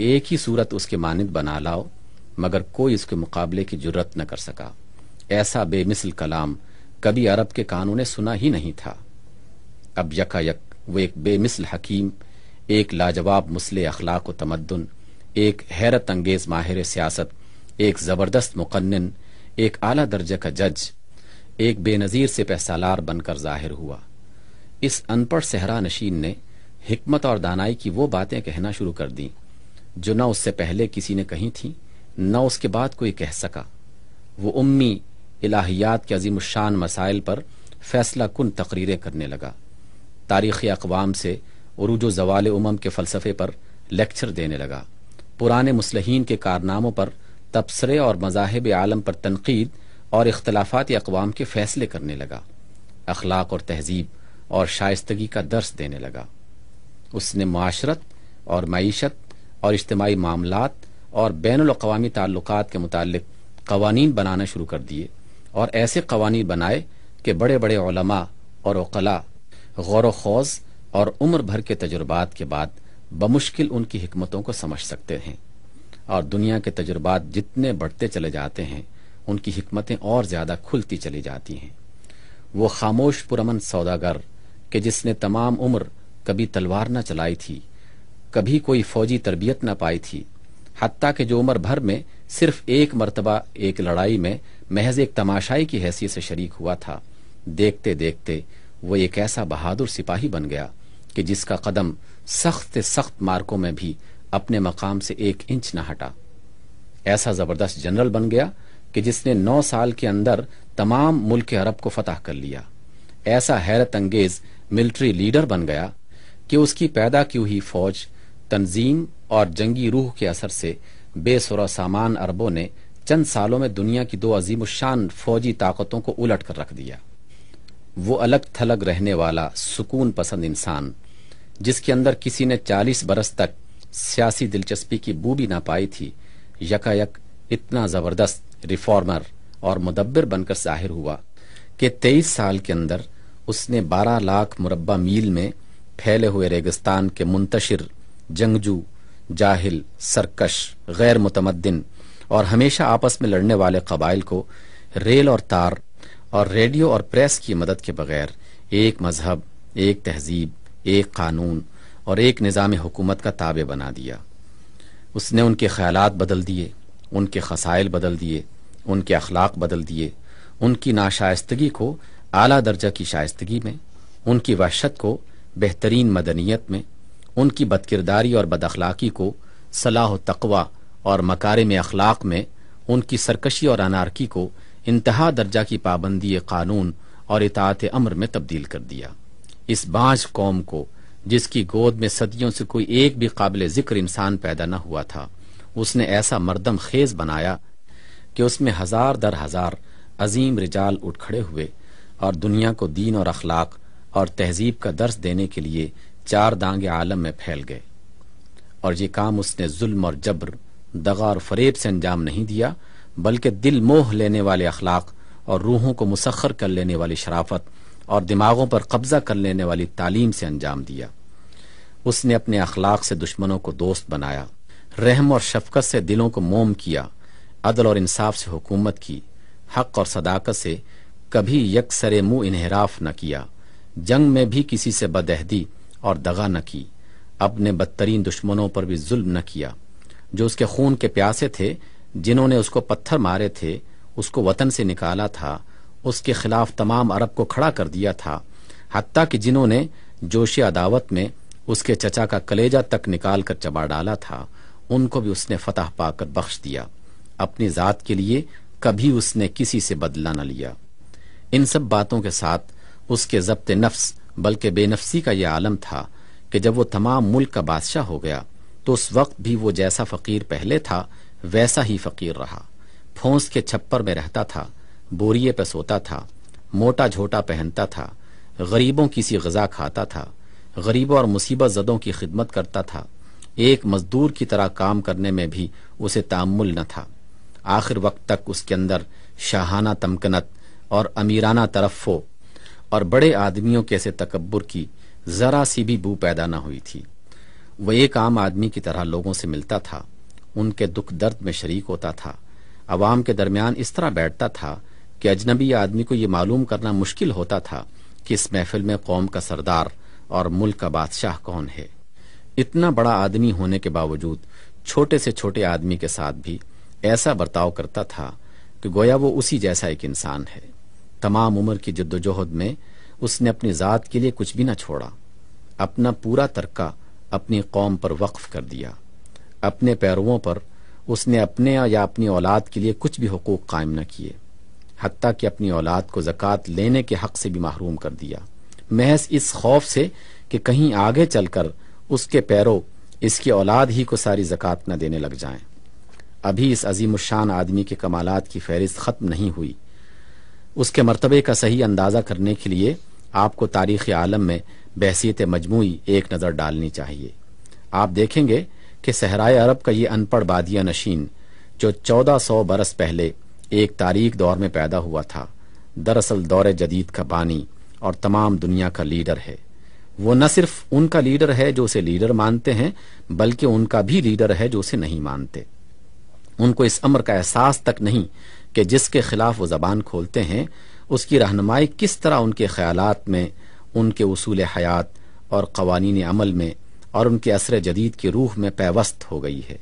एक ही सूरत उसके मानद बना लाओ मगर कोई उसके मुकाबले की जरूरत न कर सका ऐसा बेमिसल कलाम कभी अरब के कानों ने सुना ही नहीं था अब यकायक वो एक बेमिसल हकीम एक लाजवाब मुसले अखलाक व तमदन एक हैरत अंगेज माहिर सियासत एक ज़बरदस्त मुकन्न एक आला दर्जे का जज एक बेनज़ीर से पैसालार बनकर जाहिर हुआ इस अनपढ़ सहरा नशीन ने हमत और दानाई की वो बातें कहना शुरू कर दीं जो न उससे पहले किसी ने कही थी न उसके बाद कोई कह सका वो उम्मी इलाहियात के अजीम शान मसाइल पर फैसला कन तकरीरें करने लगा तारीख़ अकवाम से उर्जो जवाल उमम के फ़लसफ़े पर लेक्चर देने लगा पुराने मुसलहन के कारनामों पर तबसरे और मजाहब आलम पर तनकीद और अख्तलाफाती अकवाम के फ़ैसले करने लगा अखलाक और तहजीब और शायस्तगी का दर्स देने लगा उसने माशरत और मीशत और इज्तमाही मामला और बैन अवी ताल्लुक के मुतल कवानी बनाना शुरू कर दिए और ऐसे कवानी बनाए कि बड़े बड़े ओलमा और वकला गौर खौज और उम्र भर के तजुर्बात के बाद बमुश्किल उनकी हमतों को समझ सकते हैं और दुनिया के तजुर्बात जितने बढ़ते चले जाते हैं उनकी हमतें और ज़्यादा खुलती चली जाती हैं वो खामोश पुरमन सौदागर के जिसने तमाम उम्र कभी तलवार न चलाई थी कभी कोई फौजी तरबियत न पाई थी हत्या के जो उम्र भर में सिर्फ एक मरतबा एक लड़ाई में महज एक तमाशाई की हैसियत से शरीक हुआ था देखते देखते वो एक ऐसा बहादुर सिपाही बन गया कि जिसका कदम सख्त सख्त मार्कों में भी अपने मकाम से एक इंच न हटा ऐसा जबरदस्त जनरल बन गया कि जिसने नौ साल के अंदर तमाम मुल्क अरब को फतह कर लिया ऐसा हैरत अंगेज मिलिट्री लीडर बन गया कि उसकी पैदा की हुई फौज तंजीम और जंगी रूह के असर से बेसुरा सामान अरबों ने चंद सालों में दुनिया की दो अजीम शान फौजी ताकतों को उलट कर रख दिया वो अलग थलग रहने वाला सुकून पसंद इंसान जिसके अंदर किसी ने चालीस बरस तक सियासी दिलचस्पी की बूबी ना पाई थी यकायक इतना ज़बरदस्त रिफॉर्मर और मुदब्बिर बनकर जाहिर हुआ कि तेईस साल के अंदर उसने बारह लाख मुरबा मील में फैले हुए रेगिस्तान के मुंतशिर जंगजू जाहिल सरकश गैर मुतमद्दिन और हमेशा आपस में लड़ने वाले कबाइल को रेल और तार और रेडियो और प्रेस की मदद के बगैर एक मजहब एक तहजीब एक कानून और एक निज़ाम हुकूमत का ताबे बना दिया उसने उनके ख्याल बदल दिए उनके खसाइल बदल दिए उनके अखलाक बदल दिए उनकी नाशाइतगी को आला दर्जा की शायस्तगी में उनकी वहशत को बेहतरीन मदनीत में उनकी बदकिरदारी और बदअखलाकी को सलाह तकवा और मकार में अखलाक में उनकी सरकशी और अनारकी को इंतहा दर्जा की पाबंदी कानून और इतात अमर में तब्दील कर दिया इस बाज कौम को जिसकी गोद में सदियों से कोई एक भी काबिल जिक्र इंसान पैदा न हुआ था उसने ऐसा मरदम खेज बनाया कि उसमें हजार दर हजार अजीम रिजाल उठ खड़े हुए और दुनिया को दीन और अखलाक और तहजीब का दर्श देने के लिए चार दांगे आलम में फैल गए और ये काम उसने जुल्म और जबर दगा और फरेब से अंजाम नहीं दिया बल्कि दिल मोह लेने वाले अखलाक और रूहों को मुसखर कर लेने वाली शराफत और दिमागों पर कब्जा कर लेने वाली तालीम से अंजाम दिया उसने अपने अखलाक से दुश्मनों को दोस्त बनाया रहम और शफकत से दिलों को मोम किया अदल और इंसाफ से हुकूमत की हक और सदाकत से कभी यकसरे मुंह इनहराफ न किया जंग में भी किसी से बदहदी और दगा न की अपने बदतरीन दुश्मनों पर भी जुल्म न किया जो उसके खून के प्यासे थे जिन्होंने उसको पत्थर मारे थे उसको वतन से निकाला था उसके खिलाफ तमाम अरब को खड़ा कर दिया था हती कि जिन्होंने जोशी अदावत में उसके चचा का कलेजा तक निकाल कर चबा डाला था उनको भी उसने फतह पाकर बख्श दिया अपनी ज़ात के लिए कभी उसने किसी से बदला न लिया इन सब बातों के साथ उसके जब्त नफ्स बल्कि बेनफसी का यह आलम था कि जब वो तमाम मुल्क का बादशाह हो गया तो उस वक्त भी वो जैसा फ़कीर पहले था वैसा ही फ़कीर रहा फोंस के छप्पर में रहता था बोरिए पे सोता था मोटा झोटा पहनता था गरीबों की सी गजा खाता था गरीबों और मुसीबत जदों की खिदमत करता था एक मजदूर की तरह काम करने में भी उसे तामुल न था आखिर वक्त तक उसके अंदर शाहाना तमकनत और अमीराना तरफ़ो और बड़े आदमियों के ऐसे तकबर की जरा सी भी बू पैदा न हुई थी वह एक आम आदमी की तरह लोगों से मिलता था उनके दुख दर्द में शरीक होता था अवाम के दरमियान इस तरह बैठता था कि अजनबी आदमी को यह मालूम करना मुश्किल होता था कि इस महफिल में कौम का सरदार और मुल्क का बादशाह कौन है इतना बड़ा आदमी होने के बावजूद छोटे से छोटे आदमी के साथ भी ऐसा बर्ताव करता था कि गोया वो उसी जैसा एक इंसान है तमाम उम्र की जद्दोजहद में उसने अपनी ज़ात के लिए कुछ भी न छोड़ा अपना पूरा तरका अपनी कौम पर वक्फ कर दिया अपने पैरवों पर उसने अपने या अपनी औलाद के लिए कुछ भी हकूक़ कायम न किए हती कि अपनी औलाद को जक़ात लेने के हक़ से भी महरूम कर दिया महज इस खौफ से कि कहीं आगे चलकर उसके पैरों इसकी औलाद ही को सारी जक़ात न देने लग जाएं। अभी इस अजीम शान आदमी के कमालात की फहरिस्त ख़त्म नहीं हुई उसके मरतबे का सही अंदाज़ा करने के लिए आपको तारीख़ आलम में बहसीत मजमू एक नज़र डालनी चाहिए आप देखेंगे कि सहराय अरब का ये अनपढ़ बादिया नशीन जो चौदह सौ बरस पहले एक तारीख दौर में पैदा हुआ था दरअसल दौर जदीद का बानी और तमाम दुनिया का लीडर है वो न सिर्फ उनका लीडर है जो उसे लीडर मानते हैं बल्कि उनका भी लीडर है जो उसे नहीं मानते उनको इस अमर का एहसास तक नहीं कि जिसके खिलाफ वो ज़बान खोलते हैं उसकी रहनमाई किस तरह उनके ख्याल में उनके उसूल हयात और कवानीन अमल में और उनके असर जदीद की रूह में पैवस्त हो गई है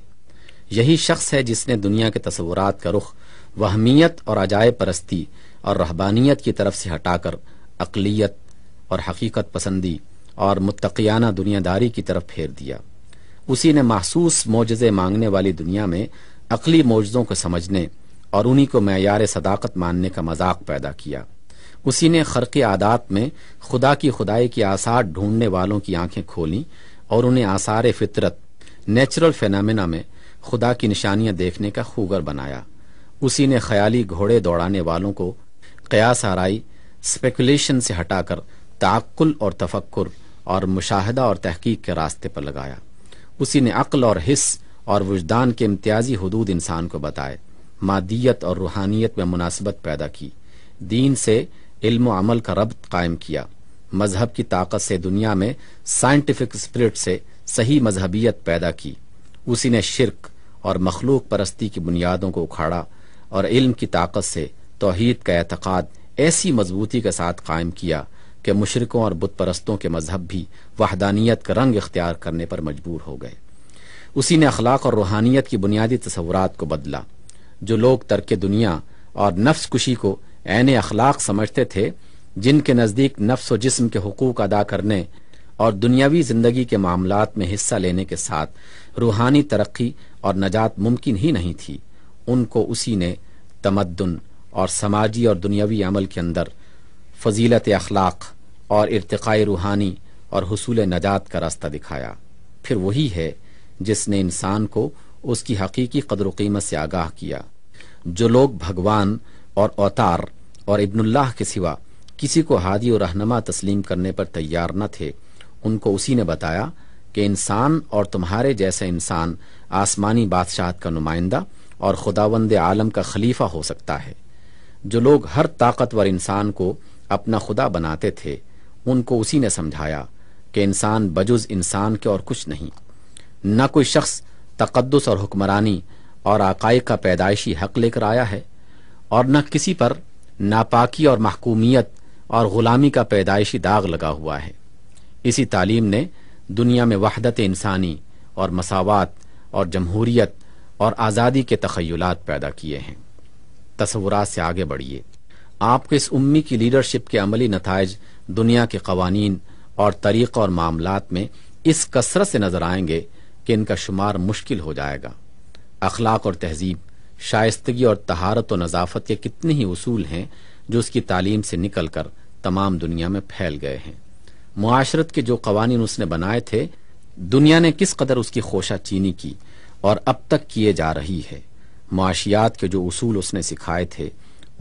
यही शख्स है जिसने दुनिया के तस्वुरात का रुख वहमियत और अजाय परस्ती और रहबानियत की तरफ से हटाकर अकलीत और हकीकत पसंदी और मुतकियाना दुनियादारी की तरफ फेर दिया उसी ने महसूस मोजे मांगने वाली दुनिया में अकली मोजों को समझने और उन्हीं को मैार सदाकत मानने का मजाक पैदा किया उसी ने खरके आदात में खुदा की खुदाई की आसार ढूंढने वालों की आंखें खोली और उन्हें आसार फितरत नेचुरल फेनामिना में खुदा की निशानियां देखने का खूगर बनाया उसी ने ख्याली घोड़े दौड़ाने वालों को कयास आरई स्पेकुलेशन से हटाकर ताकुल और तफक्र और मुशाहदा और तहकीक के रास्ते पर लगाया उसी ने अक्ल और हिस्स और वजदान के इम्तियाजी हदूद इंसान को बताए मादियत और रूहानियत में मुनासबत पैदा की दीन से इल्म अमल का रब्त कायम किया मजहब की ताकत से दुनिया में साइंटिफिक स्पिरिट से सही मजहबियत पैदा की उसी ने शिरक और मखलूक परस्ती की बुनियादों को उखाड़ा और इल्म की ताकत से तोहहीद का एतक़ाद ऐसी मजबूती के साथ कायम किया कि मुशरकों और बुत परस्तों के मजहब भी वहदानियत का रंग इख्तियार करने पर मजबूर हो गए उसी ने अखलाक और रूहानियत की बुनियादी तस्वुरात को बदला जो लोग तरक दुनिया और नफ्स कुशी को ऐने अखलाक समझते थे जिनके नज़दीक नफ्स व जिस्म के हकूक अदा करने और दुनियावी जिंदगी के मामला में हिस्सा लेने के साथ रूहानी तरक्की और नजात मुमकिन ही नहीं थी उनको उसी ने तमदन और समाजी और दुनियावी अमल के अंदर फजीलत अखलाक और इरतकाई रूहानी और हसूल नजात का रास्ता दिखाया फिर वही है जिसने इंसान को उसकी हकीकी कदर कीमत से आगाह किया जो लोग भगवान और अवतार और इब्नुल्लाह के सिवा किसी को हादी और रहनमा तस्लीम करने पर तैयार न थे उनको उसी ने बताया कि इंसान और तुम्हारे जैसे इंसान आसमानी बादशाहत का नुमाइंदा और खुदावंद आलम का खलीफा हो सकता है जो लोग हर ताकतवर इंसान को अपना खुदा बनाते थे उनको उसी ने समझाया कि इंसान बजुज इंसान के और कुछ नहीं न कोई शख्स तकदस और हुक्मरानी और अकाइक का पैदाइशी हक लेकर आया है और न किसी पर नापाकी और महकूमियत और ग़ुलामी का पैदाइशी दाग लगा हुआ है इसी तालीम ने दुनिया में वहदत इंसानी और मसावत और जमहूरियत और आज़ादी के तखयलात पैदा किए हैं तस्वुरा से आगे बढ़िए आपके इस उम्मी की लीडरशिप के अमली नतज दुनिया के कवानीन और तरीक़ और मामला में इस कसरत से नज़र आएंगे कि इनका शुमार मुश्किल हो जाएगा अखलाक और तहजीब शाइस्तगी और तहारत और नज़ाफत के कितने ही असूल हैं जो उसकी तालीम से निकल कर तमाम दुनिया में फैल गए हैं माशरत के जो कवानीन उसने बनाए थे दुनिया ने किस कदर उसकी खोशा चीनी की और अब तक किए जा रही है मुआशियात के जो असूल उसने सिखाए थे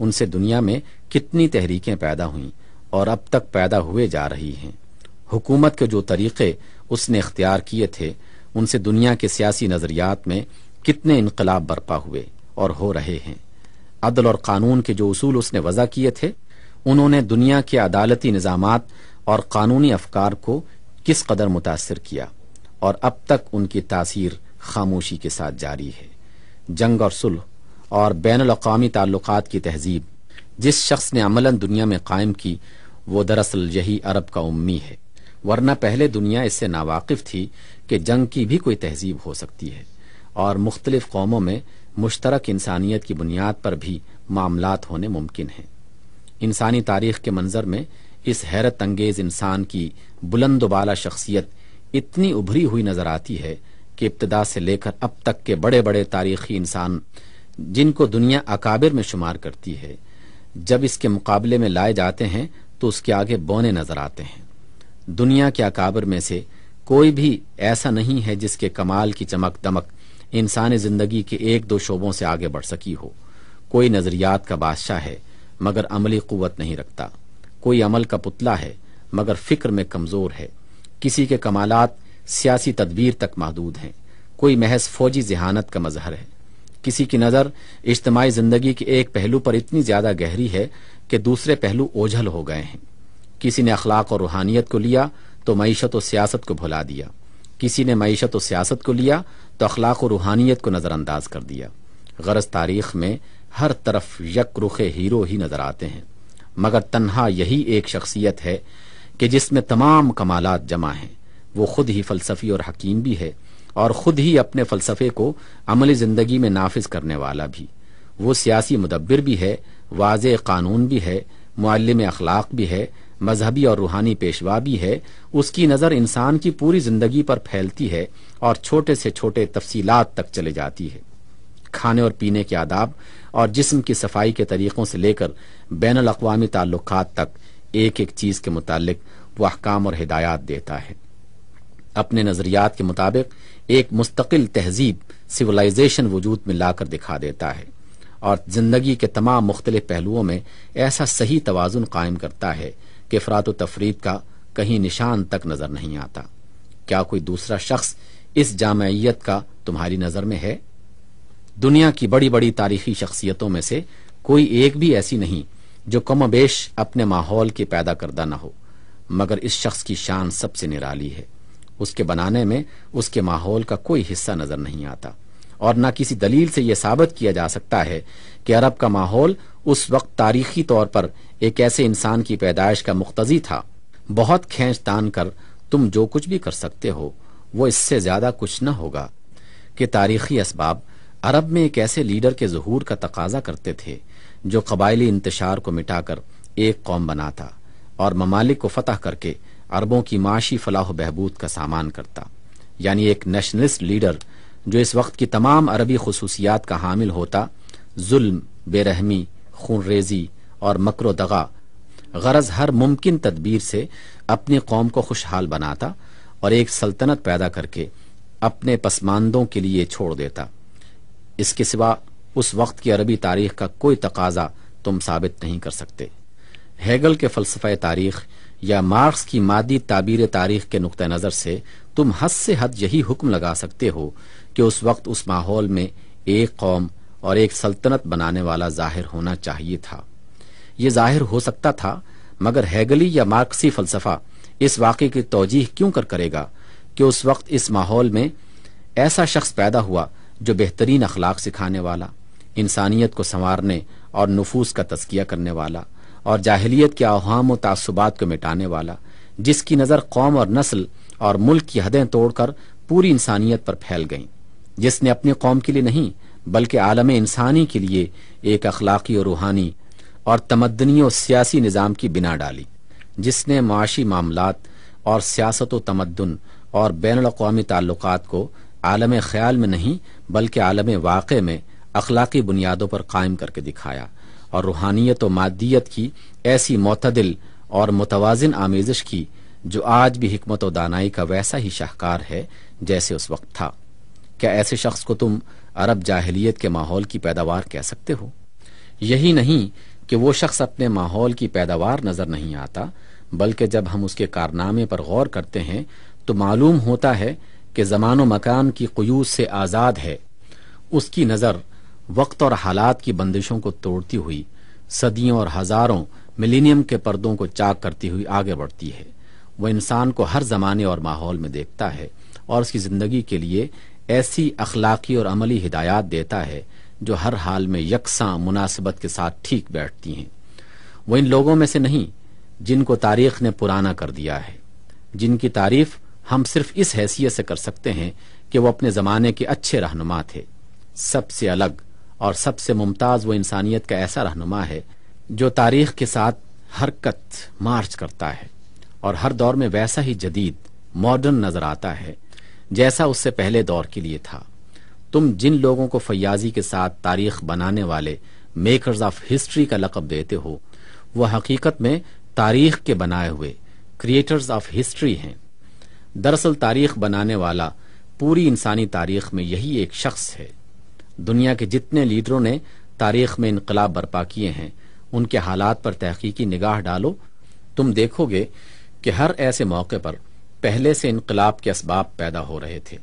उनसे दुनिया में कितनी तहरीकें पैदा हुई और अब तक पैदा हुए जा रही हैं हुकूमत के जो तरीक़े उसने इख्तियार किए थे उनसे दुनिया के सियासी नज़रियात में कितने इनकलाब बर्पा हुए और हो रहे हैं अदल और कानून के जो असूल उसने वज़ा किए थे उन्होंने दुनिया के अदालती निज़ाम और कानूनी अफकार को किस कदर मुतासर किया और अब तक उनकी तासीर खामोशी के साथ जारी है जंग और सुलह और बैन अवी ताल्लुक की तहजीब जिस शख्स ने अमला दुनिया में कायम की वो दरअसल यही अरब का उम्मी है वरना पहले दुनिया इससे नावाकिफ थी कि जंग की भी कोई तहजीब हो सकती है और मुख्तलिफ कौमों में मुश्तरक इंसानियत की बुनियाद पर भी मामला होने मुमकिन है इंसानी तारीख के मंजर में इस हैरत अंगेज इंसान की बुलंदबाला शख्सियत इतनी उभरी हुई नजर आती है कि इब्तदा से लेकर अब तक के बड़े बड़े तारीखी इंसान जिनको दुनिया अकाबिर में शुमार करती है जब इसके मुकाबले में लाए जाते हैं तो उसके आगे बौने नजर आते हैं दुनिया के अकाबिर में से कोई भी ऐसा नहीं है जिसके कमाल की चमक दमक इंसानी जिंदगी के एक दो शोबों से आगे बढ़ सकी हो कोई नज़रियात का बादशाह है मगर अमली क़वत नहीं रखता कोई अमल का पुतला है मगर फ़िक्र में कमज़ोर है किसी के कमालात सियासी तदबीर तक महदूद हैं कोई महज फौजी जहानत का मजहर है किसी की नज़र इज्तमाही ज़िंदगी के एक पहलू पर इतनी ज़्यादा गहरी है कि दूसरे पहलू ओझल हो गए हैं किसी ने अखलाक और रूहानियत को लिया तो मीशत व सियासत को भुला दिया किसी ने मीशत व सियासत को लिया तो अखलाक रूहानियत को नज़रअंदाज कर दिया गरज तारीख में हर तरफ यक रुख हीरो ही नज़र आते हैं मगर तन्हा यही एक शख्सियत है कि जिसमें तमाम कमालत जमा हैं वो खुद ही फ़लसफ़ी और हकीम भी है और ख़ुद ही अपने फ़लसफ़े को अमली ज़िंदगी में नाफिज करने वाला भी वो सियासी मुदब्बिर भी है वाज कानून भी है मालम अखलाक भी है मजहबी और रूहानी पेशवा भी है उसकी नज़र इंसान की पूरी ज़िंदगी पर फैलती है और छोटे से छोटे तफसीलात तक चले जाती है खाने और पीने के आदाब और जिस्म की सफाई के तरीक़ों से लेकर बैन अवी ताल्लुक तक एक एक चीज़ के मुतालिक वह अहकाम और हिदायत देता है अपने नज़रियात के मुताबिक एक मुस्तकिल तहजीब सिविलाइजेशन वजूद में लाकर दिखा देता है और ज़िंदगी के तमाम मुख्तलिफ पहलुओं में ऐसा सही तोज़ुन कायम करता है कि फ़रात तफरीद का कहीं निशान तक नज़र नहीं आता क्या कोई दूसरा शख्स इस जामयत का तुम्हारी नज़र में है दुनिया की बड़ी बड़ी तारीखी शख्सियतों में से कोई एक भी ऐसी नहीं जो कम बेश अपने माहौल के पैदा करदा न हो मगर इस शख्स की शान सबसे निराली है उसके बनाने में उसके माहौल का कोई हिस्सा नज़र नहीं आता और न किसी दलील से यह साबित किया जा सकता है कि अरब का माहौल उस वक्त तारीखी तौर पर एक ऐसे इंसान की पैदाइश का मुख्तजी था बहुत खेच तान कर तुम जो कुछ भी कर सकते हो वो इससे ज़्यादा कुछ न होगा कि तारीखी इसबाब अरब में एक ऐसे लीडर के जहूर का तकाजा करते थे जो कबायली इंतशार को मिटाकर एक कौम बनाता और ममालिक को फतह करके अरबों की माशी फलाह बहबूद का सामान करता यानी एक नेशनलिस्ट लीडर जो इस वक्त की तमाम अरबी खसूसियात का हामिल होता जुल्म बेरहमी खून रेजी और मकर दगा गरज हर मुमकिन तदबीर से अपनी कौम को खुशहाल बनाता और एक सल्तनत पैदा करके अपने पसमानदों के लिए छोड़ देता इसके सिवा उस वक्त की अरबी तारीख का कोई तकाजा तुम साबित नहीं कर सकते हैगल के फलसफे तारीख या मार्क्स की मादी ताबीर तारीख के नुक़ नज़र से तुम हद से हद यही हुक्म लगा सकते हो कि उस वक्त उस माहौल में एक कौम और एक सल्तनत बनाने वाला जाहिर होना चाहिए था यह जाहिर हो सकता था मगर हैगली या मार्क्सी फलसफा इस वाक्य की तोजीह क्यों कर करेगा कि उस वक्त इस माहौल में ऐसा शख्स पैदा हुआ जो बेहतरीन अखलाक सिखाने वाला इंसानियत को संवारने और नफूस का तस्किया करने वाला और जाहलीत के अवाम तसुबात को मिटाने वाला जिसकी नज़र कौम और नस्ल और मुल्क की हदें तोड़कर पूरी इंसानियत पर फैल गई जिसने अपनी कौम के लिए नहीं बल्कि आलम इंसानी के लिए एक अखलाकी और रूहानी और तमदनी और सियासी निज़ाम की बिना डाली जिसने माशी मामला और सियासत तमदन और बैन अवी ताल्लुक को आलम ख्याल में नहीं बल्कि आलम वाक़ में अखलाकी बुनियादों पर कायम करके दिखाया और रूहानियत व मादियत की ऐसी मतदिल और मुतवाजन आमेजश की जो आज भी हमत व दानाई का वैसा ही शाहकार है जैसे उस वक्त था क्या ऐसे शख्स को तुम अरब जाहिलियत के माहौल की पैदावार कह सकते हो यही नहीं कि वो शख्स अपने माहौल की पैदावार नज़र नहीं आता बल्कि जब हम उसके कारनामे पर गौर करते हैं तो मालूम होता है कि जमानो मकान की क्यूज से आज़ाद है उसकी नज़र वक्त और हालात की बंदिशों को तोड़ती हुई सदियों और हज़ारों मिलीनियम के पर्दों को चाक करती हुई आगे बढ़ती है वह इंसान को हर ज़माने और माहौल में देखता है और उसकी ज़िंदगी के लिए ऐसी अखलाकी और अमली हिदायत देता है जो हर हाल में यकसा मुनासिबत के साथ ठीक बैठती हैं वो इन लोगों में से नहीं जिनको तारीख ने पुराना कर दिया है जिनकी तारीफ हम सिर्फ इस हैसियत से कर सकते हैं कि वो अपने ज़माने के अच्छे रहनुमा थे सबसे अलग और सबसे मुमताज़ वो इंसानियत का ऐसा रहनुमा है जो तारीख के साथ हरकत मार्च करता है और हर दौर में वैसा ही जदीद मॉडर्न नज़र आता है जैसा उससे पहले दौर के लिए था तुम जिन लोगों को फयाजी के साथ तारीख बनाने वाले मेकर्स ऑफ हिस्ट्री का लकब देते हो वह हकीकत में तारीख के बनाए हुए क्रिएटर्स ऑफ हिस्ट्री हैं दरअसल तारीख बनाने वाला पूरी इंसानी तारीख में यही एक शख्स है दुनिया के जितने लीडरों ने तारीख में इनकलाब बर्पा किए हैं उनके हालात पर तहकीकी निगाह डालो तुम देखोगे कि हर ऐसे मौके पर पहले से इनकलाब के असबाब पैदा हो रहे थे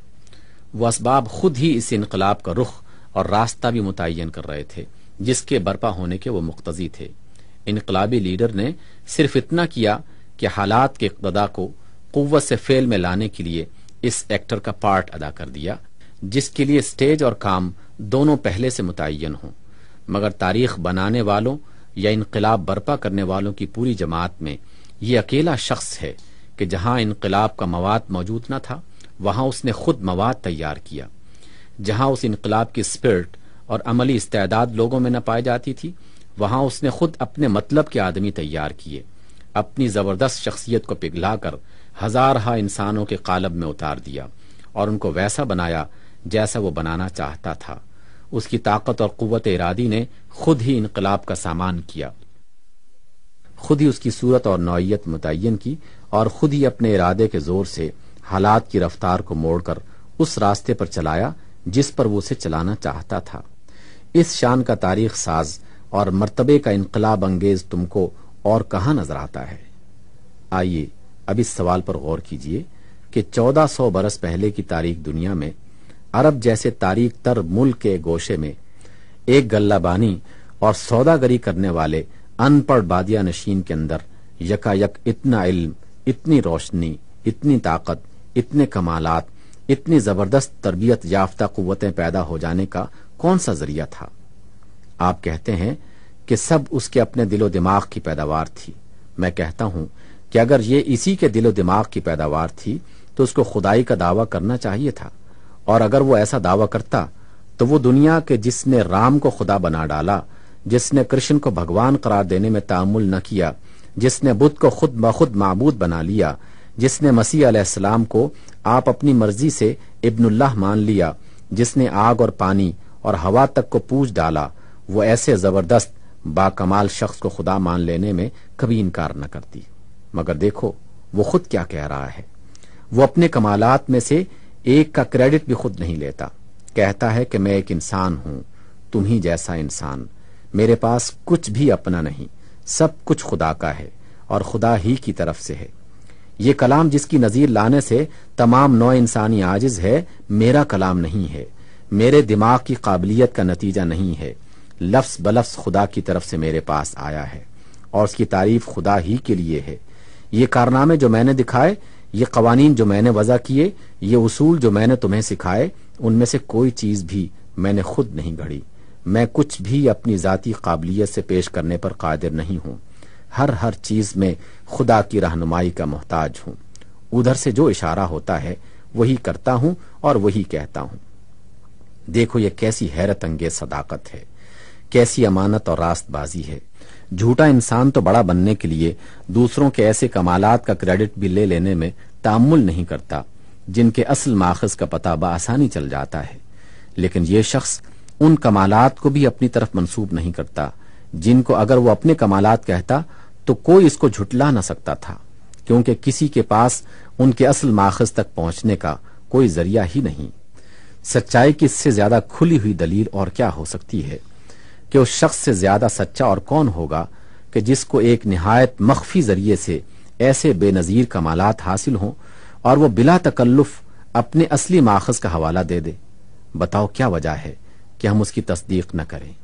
वह इसबाब खुद ही इस इनकलाब का रुख और रास्ता भी मुतन कर रहे थे जिसके बर्पा होने के वो मुख्तजी थे इनकलाबी लीडर ने सिर्फ इतना किया कि हालात के इकतदा को कुत से फेल में लाने के लिए इस एक्टर का पार्ट अदा कर दिया जिसके लिए स्टेज और काम दोनों पहले से मुतन हो मगर तारीख बनाने वालों या इनकलाब बर्पा करने वालों की पूरी जमात में ये अकेला शख्स है कि जहाँ इनकलाब का मवाद मौजूद न था वहां उसने खुद मवाद तैयार किया जहां उस इनकलाब की स्पिरट और अमली इस्तेदाद लोगों में न पाई जाती थी वहां उसने खुद अपने मतलब के आदमी तैयार किए अपनी ज़बरदस्त शख्सियत को पिघलाकर कर हजारहा इंसानों के कालब में उतार दिया और उनको वैसा बनाया जैसा वो बनाना चाहता था उसकी ताकत और कुत इरादी ने खुद ही इनकलाब का सामान किया खुद ही उसकी सूरत और नौीयत मुतन की और खुद ही अपने इरादे के जोर से हालात की रफ्तार को मोड़कर उस रास्ते पर चलाया जिस पर वो उसे चलाना चाहता था इस शान का तारीख साज और मर्तबे का इनकलाब अंगेज तुमको और कहा नजर आता है आइए अब इस सवाल पर गौर कीजिए कि 1400 बरस पहले की तारीख दुनिया में अरब जैसे तारीख तर मुल्क के गोशे में एक गल्लाबानी और सौदागरी करने वाले अनपढ़ बादिया नशीन के अंदर यकायक इतना इल्म इतनी रोशनी इतनी ताकत इतने कमालात इतनी जबरदस्त तरबियत याफ्ता कुतें पैदा हो जाने का कौन सा जरिया था आप कहते हैं कि सब उसके अपने दिलो दिमाग की पैदावार थी मैं कहता हूं कि अगर ये इसी के दिलो दिमाग की पैदावार थी तो उसको खुदाई का दावा करना चाहिए था और अगर वो ऐसा दावा करता तो वो दुनिया के जिसने राम को खुदा बना डाला जिसने कृष्ण को भगवान करार देने में तामुल न किया जिसने बुद्ध को खुद ब खुद मबूद बना लिया जिसने मसीह अलैहिस्सलाम को आप अपनी मर्जी से इब्नुल्लाह मान लिया जिसने आग और पानी और हवा तक को पूज डाला वो ऐसे जबरदस्त बाकमाल शख्स को खुदा मान लेने में कभी इनकार न करती मगर देखो वो खुद क्या कह रहा है वो अपने कमालात में से एक का क्रेडिट भी खुद नहीं लेता कहता है कि मैं एक इंसान हूं तुम ही जैसा इंसान मेरे पास कुछ भी अपना नहीं सब कुछ खुदा का है और खुदा ही की तरफ से है ये कलाम जिसकी नज़ीर लाने से तमाम नौ इंसानी आजिज है मेरा कलाम नहीं है मेरे दिमाग की काबिलियत का नतीजा नहीं है लफ्स बलफ्स खुदा की तरफ से मेरे पास आया है और उसकी तारीफ खुदा ही के लिए है ये कारनामे जो मैंने दिखाए ये कवानीन जो मैंने वजह किए ये उसूल जो मैंने तुम्हें सिखाए उनमें से कोई चीज़ भी मैंने खुद नहीं घड़ी मैं कुछ भी अपनी ज़ाती काबिलियत से पेश करने पर कादिर नहीं हूँ हर हर चीज़ में खुदा की रहनुमाई का मोहताज हूँ उधर से जो इशारा होता है वही करता हूँ और वही कहता हूँ देखो ये कैसी हैरत अंगेज सदाकत है कैसी अमानत और रास्तबाजी है झूठा इंसान तो बड़ा बनने के लिए दूसरों के ऐसे कमालात का क्रेडिट भी ले लेने में तामुल नहीं करता जिनके असल माखज का पता बसानी चल जाता है लेकिन ये शख्स उन कमालात को भी अपनी तरफ मंसूब नहीं करता जिनको अगर वो अपने कमालात कहता तो कोई इसको झुटला ना सकता था क्योंकि किसी के पास उनके असल माखज तक पहुंचने का कोई जरिया ही नहीं सच्चाई की इससे ज्यादा खुली हुई दलील और क्या हो सकती है कि उस शख्स से ज्यादा सच्चा और कौन होगा कि जिसको एक नहायत मख्फी जरिए से ऐसे बेनजीर कमालात हासिल हों और वो बिला तकल्लुफ अपने असली माखज का हवाला दे दे बताओ क्या वजह है कि हम उसकी तस्दीक न करें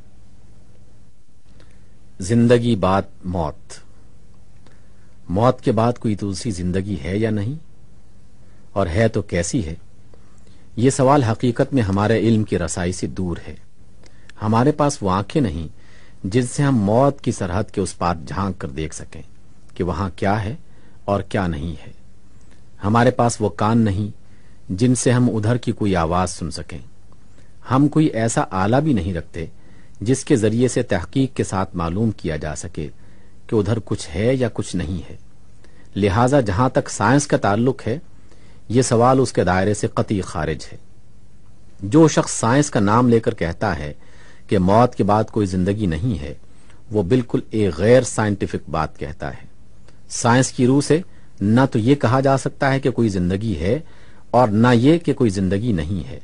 जिंदगी बाद मौत मौत के बाद कोई दूसरी जिंदगी है या नहीं और है तो कैसी है ये सवाल हकीकत में हमारे इल्म की रसाई से दूर है हमारे पास वो आंखें नहीं जिनसे हम मौत की सरहद के उस पार झांक कर देख सकें कि वहां क्या है और क्या नहीं है हमारे पास वो कान नहीं जिनसे हम उधर की कोई आवाज सुन सकें हम कोई ऐसा आला भी नहीं रखते जिसके जरिए से तहकीक के साथ मालूम किया जा सके कि उधर कुछ है या कुछ नहीं है लिहाजा जहां तक साइंस का ताल्लुक है ये सवाल उसके दायरे से कति खारिज है जो शख्स साइंस का नाम लेकर कहता है कि मौत के बाद कोई जिंदगी नहीं है वो बिल्कुल एक गैर साइंटिफिक बात कहता है साइंस की रूह से न तो ये कहा जा सकता है कि कोई जिंदगी है और न ये कि कोई जिंदगी नहीं है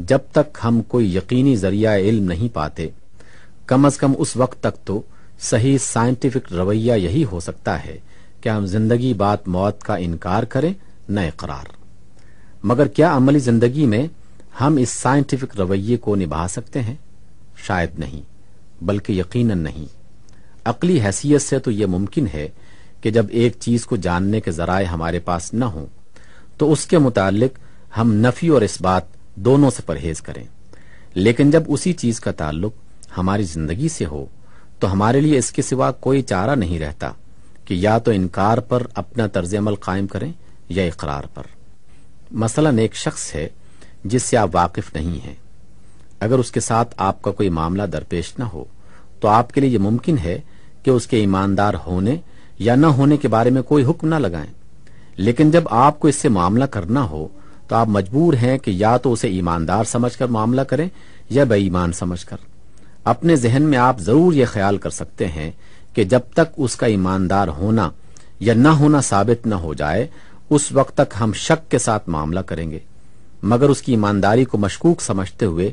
जब तक हम कोई यकीनी जरिया इल्म नहीं पाते कम अज कम उस वक्त तक तो सही साइंटिफिक रवैया यही हो सकता है कि हम जिंदगी बात मौत का इनकार करें न इकरार मगर क्या अमली जिंदगी में हम इस साइंटिफिक रवैये को निभा सकते हैं शायद नहीं बल्कि यकीनन नहीं अकली हैसियत से तो यह मुमकिन है कि जब एक चीज को जानने के जराये हमारे पास न हो तो उसके मुतालिक हम नफी और इस बात दोनों से परहेज करें लेकिन जब उसी चीज का ताल्लुक हमारी जिंदगी से हो तो हमारे लिए इसके सिवा कोई चारा नहीं रहता कि या तो इनकार पर अपना तर्ज अमल कायम करें या इकरार पर मसलन एक शख्स है जिससे आप वाकिफ नहीं हैं अगर उसके साथ आपका कोई मामला दरपेश न हो तो आपके लिए यह मुमकिन है कि उसके ईमानदार होने या न होने के बारे में कोई हुक्म न लगाएं लेकिन जब आपको इससे मामला करना हो तो आप मजबूर हैं कि या तो उसे ईमानदार समझकर मामला करें या बेईमान समझकर अपने जहन में आप जरूर यह ख्याल कर सकते हैं कि जब तक उसका ईमानदार होना या न होना साबित न हो जाए उस वक्त तक हम शक के साथ मामला करेंगे मगर उसकी ईमानदारी को मशकूक समझते हुए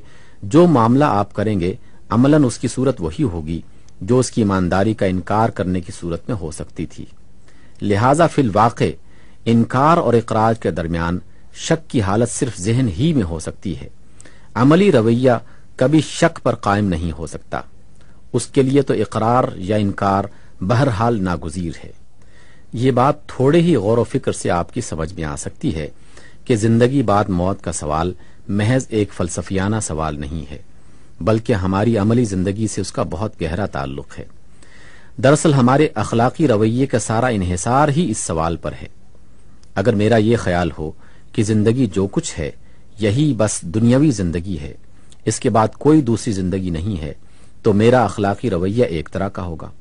जो मामला आप करेंगे अमलन उसकी सूरत वही होगी जो उसकी ईमानदारी का इनकार करने की सूरत में हो सकती थी लिहाजा फिल वाक़ इनकार और इकराज के दरमियान शक की हालत सिर्फ जहन ही में हो सकती है अमली रवैया कभी शक पर कायम नहीं हो सकता उसके लिए तो इकरार या इनकार बहरहाल नागुजीर है ये बात थोड़े ही गौर वफिक्र से आपकी समझ में आ सकती है कि जिंदगी बाद मौत का सवाल महज एक फलसफियाना सवाल नहीं है बल्कि हमारी अमली जिंदगी से उसका बहुत गहरा ताल्लुक है दरअसल हमारे अखलाकी रवैये का सारा इन्हसार ही इस सवाल पर है अगर मेरा ये ख्याल हो कि जिंदगी जो कुछ है यही बस दुनियावी जिंदगी है इसके बाद कोई दूसरी जिंदगी नहीं है तो मेरा अखलाकी रवैया एक तरह का होगा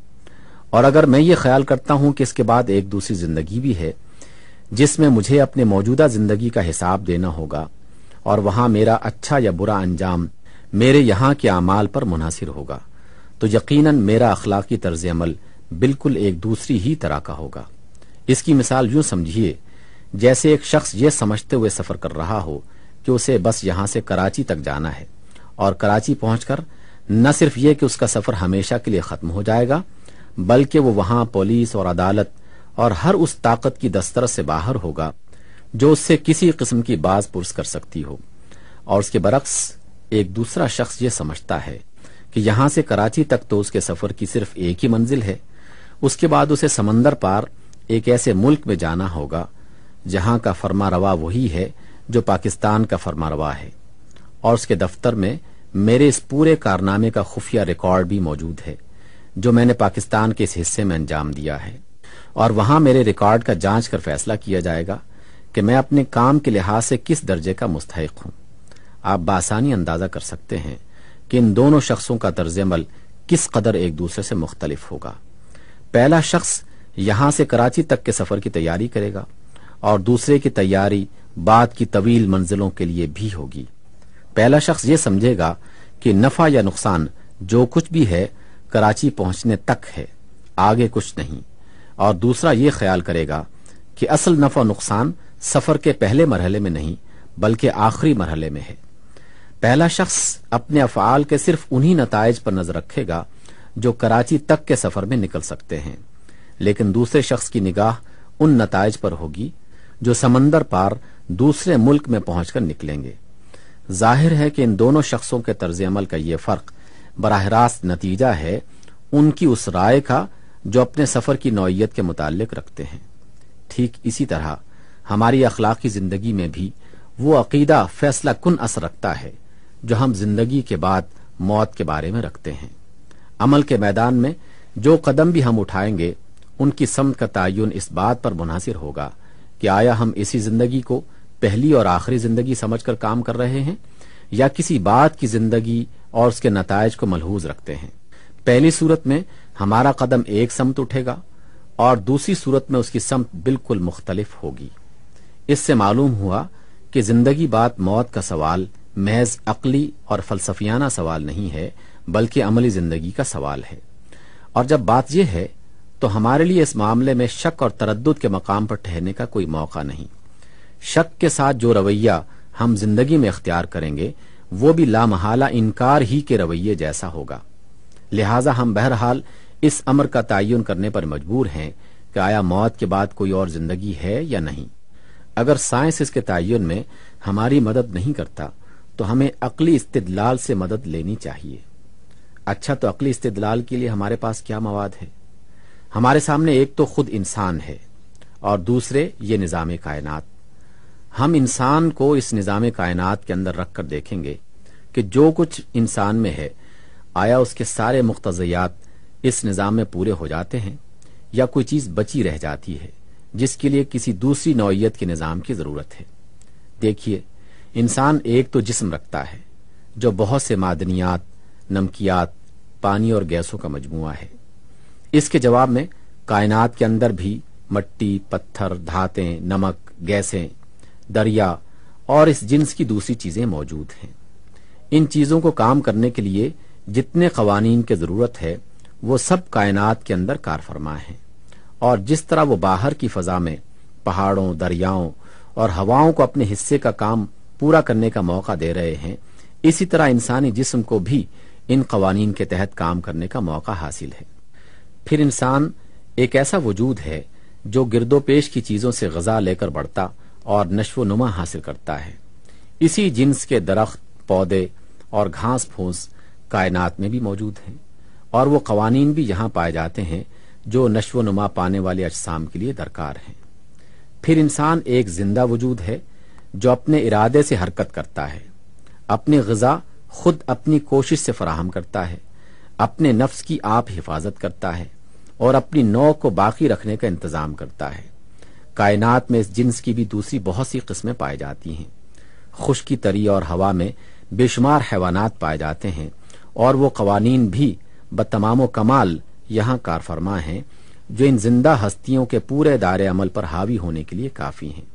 और अगर मैं ये ख्याल करता हूं कि इसके बाद एक दूसरी जिंदगी भी है जिसमें मुझे अपने मौजूदा जिंदगी का हिसाब देना होगा और वहां मेरा अच्छा या बुरा अंजाम मेरे यहां के अमाल पर मुनासिर होगा तो यकीन मेरा अखलाकी तर्ज अमल बिल्कुल एक दूसरी ही तरह का होगा इसकी मिसाल यूं समझिए जैसे एक शख्स ये समझते हुए सफर कर रहा हो कि उसे बस यहां से कराची तक जाना है और कराची पहुंचकर न सिर्फ ये कि उसका सफर हमेशा के लिए खत्म हो जाएगा बल्कि वो वहां पुलिस और अदालत और हर उस ताकत की दस्तर से बाहर होगा जो उससे किसी किस्म की बाज पुरस कर सकती हो और उसके बरक्स एक दूसरा शख्स ये समझता है कि यहां से कराची तक तो उसके सफर की सिर्फ एक ही मंजिल है उसके बाद उसे समंदर पार एक ऐसे मुल्क में जाना होगा जहां का फरमा रवा वही है जो पाकिस्तान का फरमा रवा है और उसके दफ्तर में मेरे इस पूरे कारनामे का खुफिया रिकॉर्ड भी मौजूद है जो मैंने पाकिस्तान के इस हिस्से में अंजाम दिया है और वहां मेरे रिकॉर्ड का जांच कर फैसला किया जाएगा कि मैं अपने काम के लिहाज से किस दर्जे का मुस्तक हूं आप बासानी अंदाजा कर सकते हैं कि इन दोनों शख्सों का तर्ज अमल किस कदर एक दूसरे से मुख्तलिफ होगा पहला शख्स यहां से कराची तक के सफर की तैयारी करेगा और दूसरे की तैयारी बाद की तवील मंजिलों के लिए भी होगी पहला शख्स ये समझेगा कि नफा या नुकसान जो कुछ भी है कराची पहुंचने तक है आगे कुछ नहीं और दूसरा ये ख्याल करेगा कि असल नफा नुकसान सफर के पहले मरहले में नहीं बल्कि आखिरी मरहले में है पहला शख्स अपने अफाल के सिर्फ उन्हीं नतज पर नजर रखेगा जो कराची तक के सफर में निकल सकते हैं लेकिन दूसरे शख्स की निगाह उन नतज पर होगी जो समंदर पार दूसरे मुल्क में पहुंचकर निकलेंगे जाहिर है कि इन दोनों शख्सों के तर्ज अमल का यह फ़र्क बरह रास्त नतीजा है उनकी उस राय का जो अपने सफ़र की नौीयत के मुतालिक रखते हैं ठीक इसी तरह हमारी अखलाकी ज़िंदगी में भी वो अकीदा फैसला कन असर रखता है जो हम जिंदगी के बाद मौत के बारे में रखते हैं अमल के मैदान में जो कदम भी हम उठाएंगे उनकी समत का तयन इस बात पर मुनासिर होगा कि आया हम इसी जिंदगी को पहली और आखिरी जिंदगी समझकर काम कर रहे हैं या किसी बात की जिंदगी और उसके नतज को मलहूज रखते हैं पहली सूरत में हमारा कदम एक समत उठेगा और दूसरी सूरत में उसकी समत बिल्कुल मुख्तलिफ होगी इससे मालूम हुआ कि जिंदगी बात मौत का सवाल महज अकली और फलसफियाना सवाल नहीं है बल्कि अमली जिंदगी का सवाल है और जब बात यह है तो हमारे लिए इस मामले में शक और तरद के मकाम पर ठहरने का कोई मौका नहीं शक के साथ जो रवैया हम जिंदगी में अख्तियार करेंगे वो भी लामहला इनकार ही के रवैये जैसा होगा लिहाजा हम बहरहाल इस अमर का तयन करने पर मजबूर हैं कि आया मौत के बाद कोई और जिंदगी है या नहीं अगर साइंस इसके तयन में हमारी मदद नहीं करता तो हमें अकली इस्तदलाल से मदद लेनी चाहिए अच्छा तो अकली इस्तदलाल के लिए हमारे पास क्या मवाद है हमारे सामने एक तो खुद इंसान है और दूसरे ये निज़ाम कायनात हम इंसान को इस निज़ाम कायनात के अंदर रख कर देखेंगे कि जो कुछ इंसान में है आया उसके सारे मुख्तियात इस निज़ाम में पूरे हो जाते हैं या कोई चीज़ बची रह जाती है जिसके लिए किसी दूसरी नौीयत के निज़ाम की ज़रूरत है देखिए इंसान एक तो जिस्म रखता है जो बहुत से मादनियात नमकियात पानी और गैसों का मजमु है इसके जवाब में कायनात के अंदर भी मट्टी पत्थर धातें नमक गैसें दरिया और इस जिन्स की दूसरी चीजें मौजूद हैं इन चीजों को काम करने के लिए जितने कवानीन की जरूरत है वो सब कायनात के अंदर कार फरमा है और जिस तरह वो बाहर की फजा में पहाड़ों दरियाओं और हवाओं को अपने हिस्से का काम पूरा करने का मौका दे रहे हैं इसी तरह इंसानी जिस्म को भी इन कवानीन के तहत काम करने का मौका हासिल है फिर इंसान एक ऐसा वजूद है जो गिरदोपेश की चीजों से गजा लेकर बढ़ता और नशो नुमा हासिल करता है इसी जिन्स के दरख्त पौधे और घास फूस कायनात में भी मौजूद हैं और वो कवानीन भी यहां पाए जाते हैं जो नशो नुमा पाने वाले अजसाम के लिए दरकार हैं फिर इंसान एक जिंदा वजूद है जो अपने इरादे से हरकत करता है अपनी गजा खुद अपनी कोशिश से फराहम करता है अपने नफ्स की आप हिफाजत करता है और अपनी नौ को बाकी रखने का इंतजाम करता है कायनात में इस जिन्स की भी दूसरी बहुत सी किस्में पाई जाती हैं खुश की तरी और हवा में बेशुमार हैवानात पाए जाते हैं और वो कवानीन भी बतमाम कमाल यहाँ कारफरमा है जो इन जिंदा हस्तियों के पूरे दायरे अमल पर हावी होने के लिए काफी हैं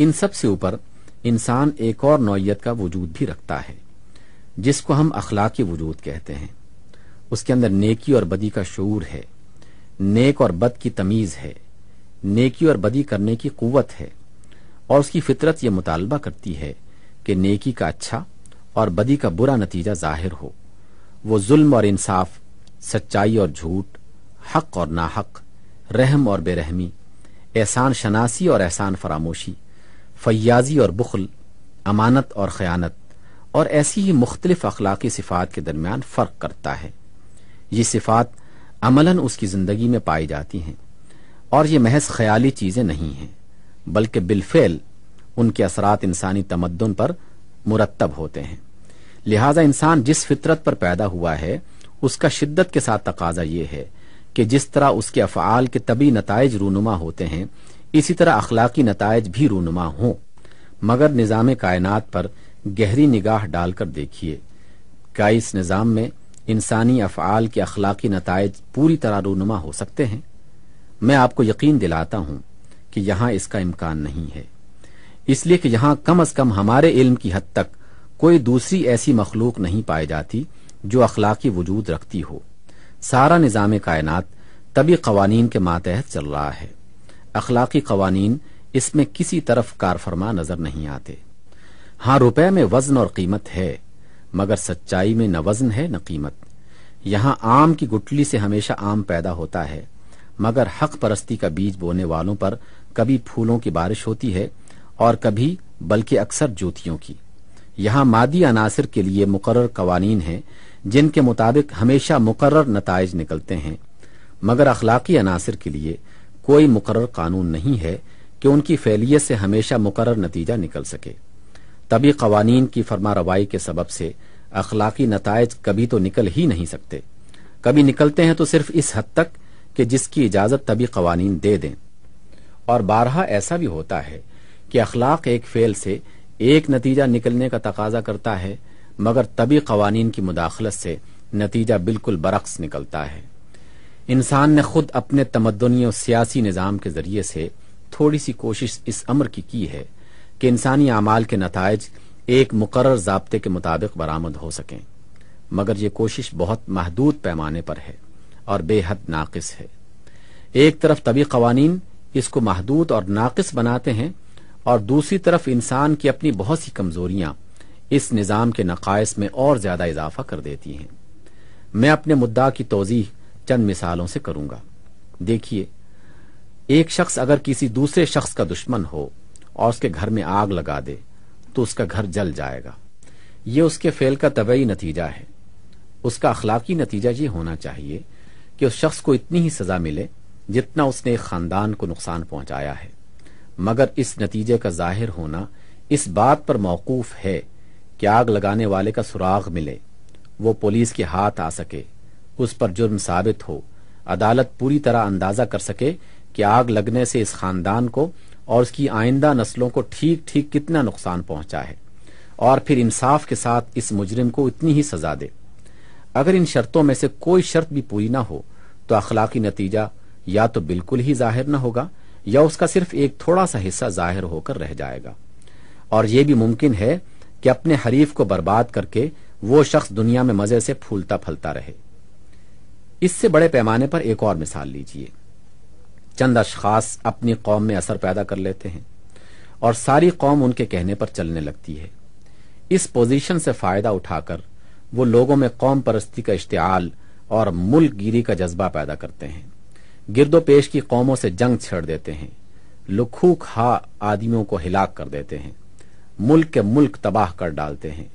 इन सबसे ऊपर इंसान एक और नौयत का वजूद भी रखता है जिसको हम अखलाकी वजूद कहते हैं उसके अंदर नेकी और बदी का शूर है नेक और बद की तमीज़ है नेकी और बदी करने की क़वत है और उसकी फितरत यह मुतालबा करती है कि नेकी का अच्छा और बदी का बुरा नतीजा जाहिर हो वो जुल्म और इंसाफ सच्चाई और झूठ हक और नाहक रहम और बेरहमी एहसान शनासी और एहसान फरामोशी फयाजी और बुखल अमानत और ख़यानत और ऐसी ही मुख्तलिफ अखलाकी सिफात के दरमियान फ़र्क करता है ये सिफात अमलन उसकी ज़िंदगी में पाई जाती हैं और ये महज ख्याली चीज़ें नहीं हैं बल्कि बिलफेल उनके असरात इंसानी तमदन पर मुरतब होते हैं लिहाजा इंसान जिस फितरत पर पैदा हुआ है उसका शिद्दत के साथ तकाजा यह है कि जिस तरह उसके अफआल के तभी नतज रूनुमा होते हैं इसी तरह अखलाकी नतज भी रूनुमा हो मगर निज़ाम कायनात पर गहरी निगाह डालकर देखिए क्या इस निज़ाम में इंसानी अफ़ाल के अखलाकी नतज पूरी तरह रूनुमा हो सकते हैं मैं आपको यकीन दिलाता हूं कि यहां इसका इम्कान नहीं है इसलिए कि यहाँ कम अज कम हमारे इल्म की हद तक कोई दूसरी ऐसी मखलूक नहीं पाई जाती जो अखलाकी वजूद रखती हो सारा निज़ाम कायनात तभी कवानीन के मातहत चल रहा है अखलाकी कवानीन इसमें किसी तरफ कारफरमा नजर नहीं आते हाँ रुपये में वजन और कीमत है मगर सच्चाई में न वजन है न कीमत यहाँ आम की गुटली से हमेशा आम पैदा होता है मगर हक परस्ती का बीज बोने वालों पर कभी फूलों की बारिश होती है और कभी बल्कि अक्सर ज्योतियों की यहाँ मादी अनासर के लिए मुकर कवानीन हैं जिनके मुताबिक हमेशा मुकर नतज निकलते हैं मगर अखलाकी अनासर के लिए कोई मुकर कानून नहीं है कि उनकी फैलियत से हमेशा मुकर नतीजा निकल सके तभी कवानीन की फरमा रवाई के सबब से अखलाकी नतज कभी तो निकल ही नहीं सकते कभी निकलते हैं तो सिर्फ इस हद तक कि जिसकी इजाज़त तभी कवानीन दे दें और बारहा ऐसा भी होता है कि अखलाक एक फेल से एक नतीजा निकलने का तकाजा करता है मगर तभी कवानीन की मुदाखलत से नतीजा बिल्कुल बरक्स निकलता है इंसान ने खुद अपने तमदनी और सियासी निज़ाम के ज़रिए से थोड़ी सी कोशिश इस अमर की की है कि इंसानी अमाल के नतज एक मुकर जबते के मुताबिक बरामद हो सकें मगर ये कोशिश बहुत महदूद पैमाने पर है और बेहद नाकस है एक तरफ तभी कवानीन इसको महदूद और नाकस बनाते हैं और दूसरी तरफ इंसान की अपनी बहुत सी कमजोरियां इस निज़ाम के नकायस में और ज्यादा इजाफा कर देती हैं मैं अपने मुद्दा की तोजीह चंद मिसालों से करूंगा देखिए एक शख्स अगर किसी दूसरे शख्स का दुश्मन हो और उसके घर में आग लगा दे तो उसका घर जल जाएगा ये उसके फेल का तबई नतीजा है उसका अखलाकी नतीजा ये होना चाहिए कि उस शख्स को इतनी ही सज़ा मिले जितना उसने एक ख़ानदान को नुकसान पहुंचाया है मगर इस नतीजे का जाहिर होना इस बात पर मौकूफ़ है कि आग लगाने वाले का सुराग मिले वो पुलिस के हाथ आ सके उस पर जुर्म साबित हो अदालत पूरी तरह अंदाज़ा कर सके कि आग लगने से इस ख़ानदान को और उसकी आइंदा नस्लों को ठीक ठीक कितना नुकसान पहुंचा है और फिर इंसाफ के साथ इस मुजरिम को इतनी ही सजा दे अगर इन शर्तों में से कोई शर्त भी पूरी ना हो तो अखलाकी नतीजा या तो बिल्कुल ही जाहिर न होगा या उसका सिर्फ एक थोड़ा सा हिस्सा जाहिर होकर रह जाएगा और यह भी मुमकिन है कि अपने हरीफ को बर्बाद करके वो शख्स दुनिया में मजे से फूलता फलता रहे इससे बड़े पैमाने पर एक और मिसाल लीजिए चंद अशास अपनी कौम में असर पैदा कर लेते हैं और सारी कौम उनके कहने पर चलने लगती है इस पोजीशन से फायदा उठाकर वो लोगों में कौम परस्ती का इश्तआल और मुल्क गिरी का जज्बा पैदा करते हैं गिरदो पेश की कौमों से जंग छेड़ देते हैं लुखू खा आदमियों को हिलाक कर देते हैं मुल्क के मुल्क तबाह कर डालते हैं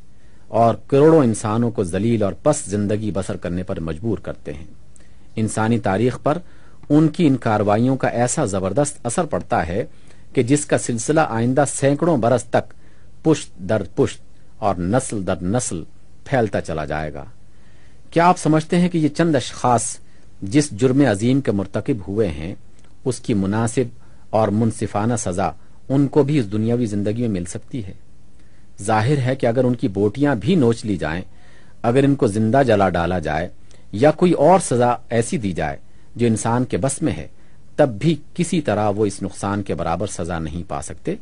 और करोड़ों इंसानों को जलील और पस जिंदगी बसर करने पर मजबूर करते हैं इंसानी तारीख पर उनकी इन कार्रवाइयों का ऐसा जबरदस्त असर पड़ता है कि जिसका सिलसिला आइंदा सैकड़ों बरस तक पुश्त दर पुश्त और नस्ल दर नस्ल फैलता चला जाएगा क्या आप समझते हैं कि ये चंद अशास जिस जुर्म अजीम के मरतकब हुए हैं उसकी मुनासिब और मुनसिफाना सजा उनको भी इस दुनियावी जिंदगी में मिल सकती है जाहिर है कि अगर उनकी बोटियां भी नोच ली जाएं, अगर इनको जिंदा जला डाला जाए या कोई और सजा ऐसी दी जाए जो इंसान के बस में है तब भी किसी तरह वो इस नुकसान के बराबर सजा नहीं पा सकते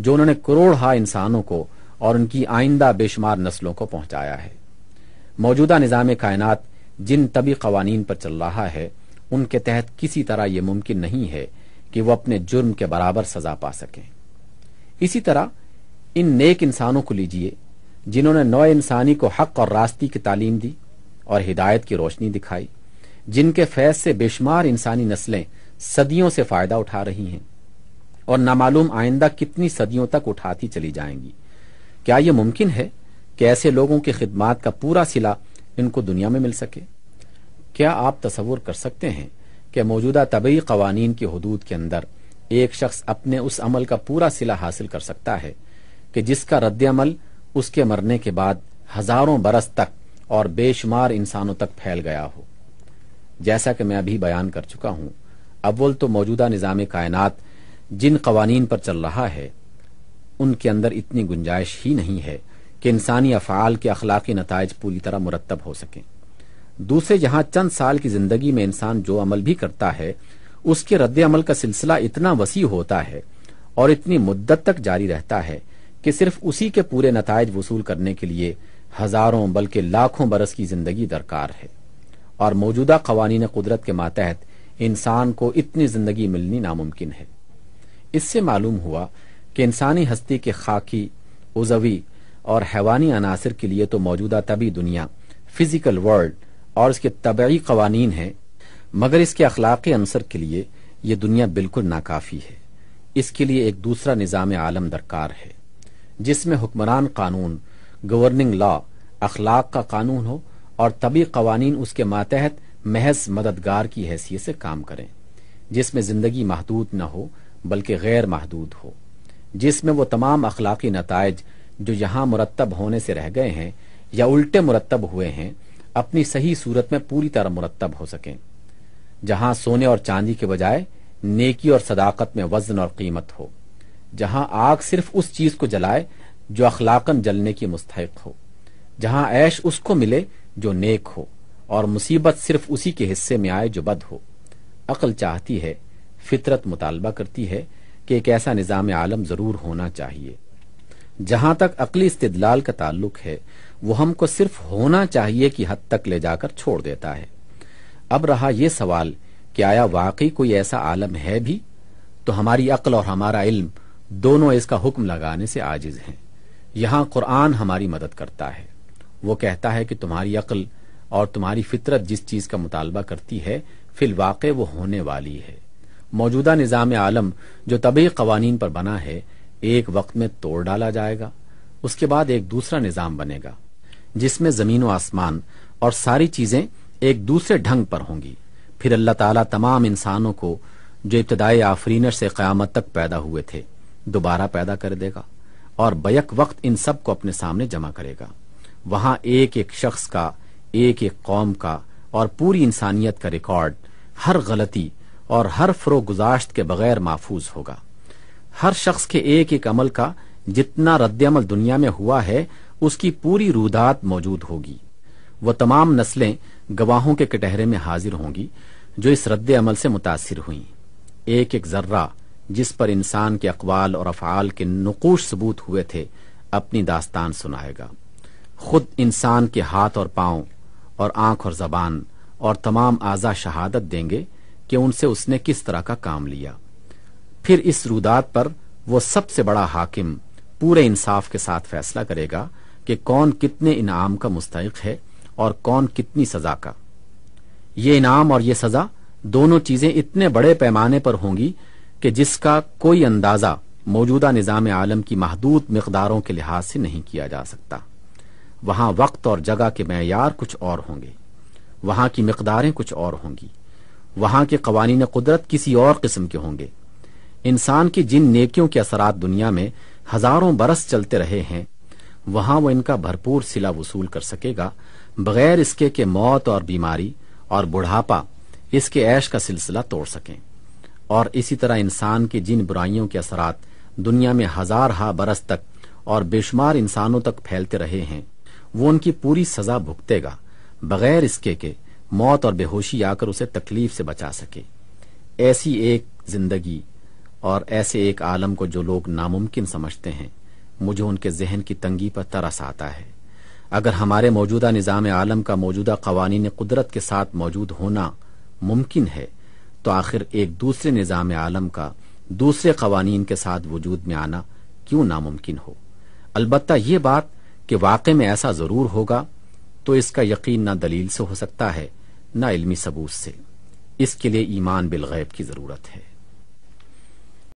जो उन्होंने करोड़हा इंसानों को और उनकी आइंदा बेशुमार नस्लों को पहुंचाया है मौजूदा निज़ाम कायनात जिन तभी कवानीन पर चल रहा है उनके तहत किसी तरह यह मुमकिन नहीं है कि वह अपने जुर्म के बराबर सजा पा सकें इसी तरह इन नेक इंसानों को लीजिए जिन्होंने नौ इंसानी को हक और रास्ती की तालीम दी और हिदायत की रोशनी दिखाई जिनके फैज से बेशुमार इंसानी नस्लें सदियों से फायदा उठा रही हैं और नामालूम आइंदा कितनी सदियों तक उठाती चली जाएंगी क्या यह मुमकिन है कि ऐसे लोगों की खिदमात का पूरा सिला इनको दुनिया में मिल सके क्या आप तस्वुर कर सकते हैं कि मौजूदा तबी कवानी की हदूद के अंदर एक शख्स अपने उस अमल का पूरा सिला हासिल कर सकता है कि जिसका रद्द अमल उसके मरने के बाद हजारों बरस तक और बेशुमार इंसानों तक फैल गया हो जैसा कि मैं अभी बयान कर चुका हूँ अव्वल तो मौजूदा निज़ाम कायनात जिन कवानीन पर चल रहा है उनके अंदर इतनी गुंजाइश ही नहीं है कि इंसानी अफ़ाल के अखलाकी नतज पूरी तरह मुरतब हो सकें दूसरे जहां चंद साल की जिंदगी में इंसान जो अमल भी करता है उसके रद्द अमल का सिलसिला इतना वसी होता है और इतनी मुद्दत तक जारी रहता है कि सिर्फ उसी के पूरे नतज वसूल करने के लिए हजारों बल्कि लाखों बरस की जिंदगी दरकार है और मौजूदा कवानीन कुदरत के मातहत इंसान को इतनी जिंदगी मिलनी नामुमकिन है इससे मालूम हुआ कि इंसानी हस्ती के खाकी उजवी और हैवानी अनासर के लिए तो मौजूदा तबी दुनिया फिजिकल वर्ल्ड और इसके तबी कवानीन है मगर इसके अखलाकी अंसर के लिए यह दुनिया बिल्कुल नाकाफी है इसके लिए एक दूसरा निज़ाम आलम दरकार है जिसमें हुक्मरान कानून गवर्निंग लॉ अखलाक का कानून हो और तभी कवानीन उसके मातहत महज मददगार की हैसियत से काम करें जिसमें ज़िंदगी महदूद न हो बल्कि गैर महदूद हो जिसमें वो तमाम अखलाकी नतज जो यहाँ मुरतब होने से रह गए हैं या उल्टे मुरतब हुए हैं अपनी सही सूरत में पूरी तरह मुरतब हो सकें जहां सोने और चांदी के बजाय नेकी और सदाकत में वजन और कीमत हो जहां आग सिर्फ उस चीज को जलाए जो अखलाकन जलने की मुस्तक हो जहां ऐश उसको मिले जो नेक हो और मुसीबत सिर्फ उसी के हिस्से में आए जो बद हो अकल चाहती है फितरत मुतालबा करती है कि एक ऐसा निज़ाम आलम ज़रूर होना चाहिए जहां तक अकली इस्तदलाल का ताल्लुक है वो हमको सिर्फ होना चाहिए कि हद तक ले जाकर छोड़ देता है अब रहा यह सवाल कि आया वाकई कोई ऐसा आलम है भी तो हमारी अकल और हमारा इल्म दोनों इसका हुक्म लगाने से आजिज है यहां कुरान हमारी मदद करता है वो कहता है कि तुम्हारी अकल और तुम्हारी फितरत जिस चीज़ का मुतालबा करती है वाक वो होने वाली है मौजूदा निज़ाम आलम जो तबी कवानीन पर बना है एक वक्त में तोड़ डाला जाएगा उसके बाद एक दूसरा निज़ाम बनेगा जिसमें ज़मीन व आसमान और सारी चीज़ें एक दूसरे ढंग पर होंगी फिर अल्लाह ताला तमाम इंसानों को जो इब्तदाई आफरीनर से क़्यामत तक पैदा हुए थे दोबारा पैदा कर देगा और बयक वक्त इन सबको अपने सामने जमा करेगा वहां एक एक शख्स का एक एक कौम का और पूरी इंसानियत का रिकॉर्ड हर गलती और हर फ्रो गुजाश्त के बगैर महफूज होगा हर शख्स के एक एक अमल का जितना रद्दमल दुनिया में हुआ है उसकी पूरी रूदात मौजूद होगी वह तमाम नस्लें गवाहों के कटहरे में हाजिर होंगी जो इस रद्द अमल से मुतासर हुई एक एक जर्रा जिस पर इंसान के अकवाल और अफ़ाल के नकोश सबूत हुए थे अपनी दास्तान सुनाएगा खुद इंसान के हाथ और पांव और आंख और जबान और तमाम आज़ा शहादत देंगे कि उनसे उसने किस तरह का काम लिया फिर इस रुदात पर वो सबसे बड़ा हाकिम पूरे इंसाफ के साथ फैसला करेगा कि कौन कितने इनाम का मुस्तक है और कौन कितनी सजा का ये इनाम और ये सजा दोनों चीजें इतने बड़े पैमाने पर होंगी कि जिसका कोई अंदाजा मौजूदा निज़ाम आलम की महदूद मकदारों के लिहाज से नहीं किया जा सकता वहां वक्त और जगह के मैार कुछ और होंगे वहां की मकदारें कुछ और होंगी वहां के कवानी कुदरत किसी और किस्म के होंगे इंसान की जिन नेकियों के असरात दुनिया में हजारों बरस चलते रहे हैं वहां वो इनका भरपूर सिला वसूल कर सकेगा बगैर इसके के मौत और बीमारी और बुढ़ापा इसके ऐश का सिलसिला तोड़ सकें और इसी तरह इंसान की जिन बुराइयों के असरात दुनिया में हजार हा बरस तक और बेशुमार इंसानों तक फैलते रहे हैं वो उनकी पूरी सजा भुगतेगा बगैर इसके के मौत और बेहोशी आकर उसे तकलीफ से बचा सके ऐसी एक जिंदगी और ऐसे एक आलम को जो लोग नामुमकिन समझते हैं मुझे उनके जहन की तंगी पर तरस आता है अगर हमारे मौजूदा निज़ाम आलम का मौजूदा कवानीन कुदरत के साथ मौजूद होना मुमकिन है तो आखिर एक दूसरे निज़ाम आलम का दूसरे कवानीन के साथ वजूद में आना क्यों नामुमकिन हो अलबत् ये बात कि वाक़े में ऐसा ज़रूर होगा तो इसका यकीन न दलील से हो सकता है न इलमी सबूत से इसके लिए ईमान बिलगैब की ज़रूरत है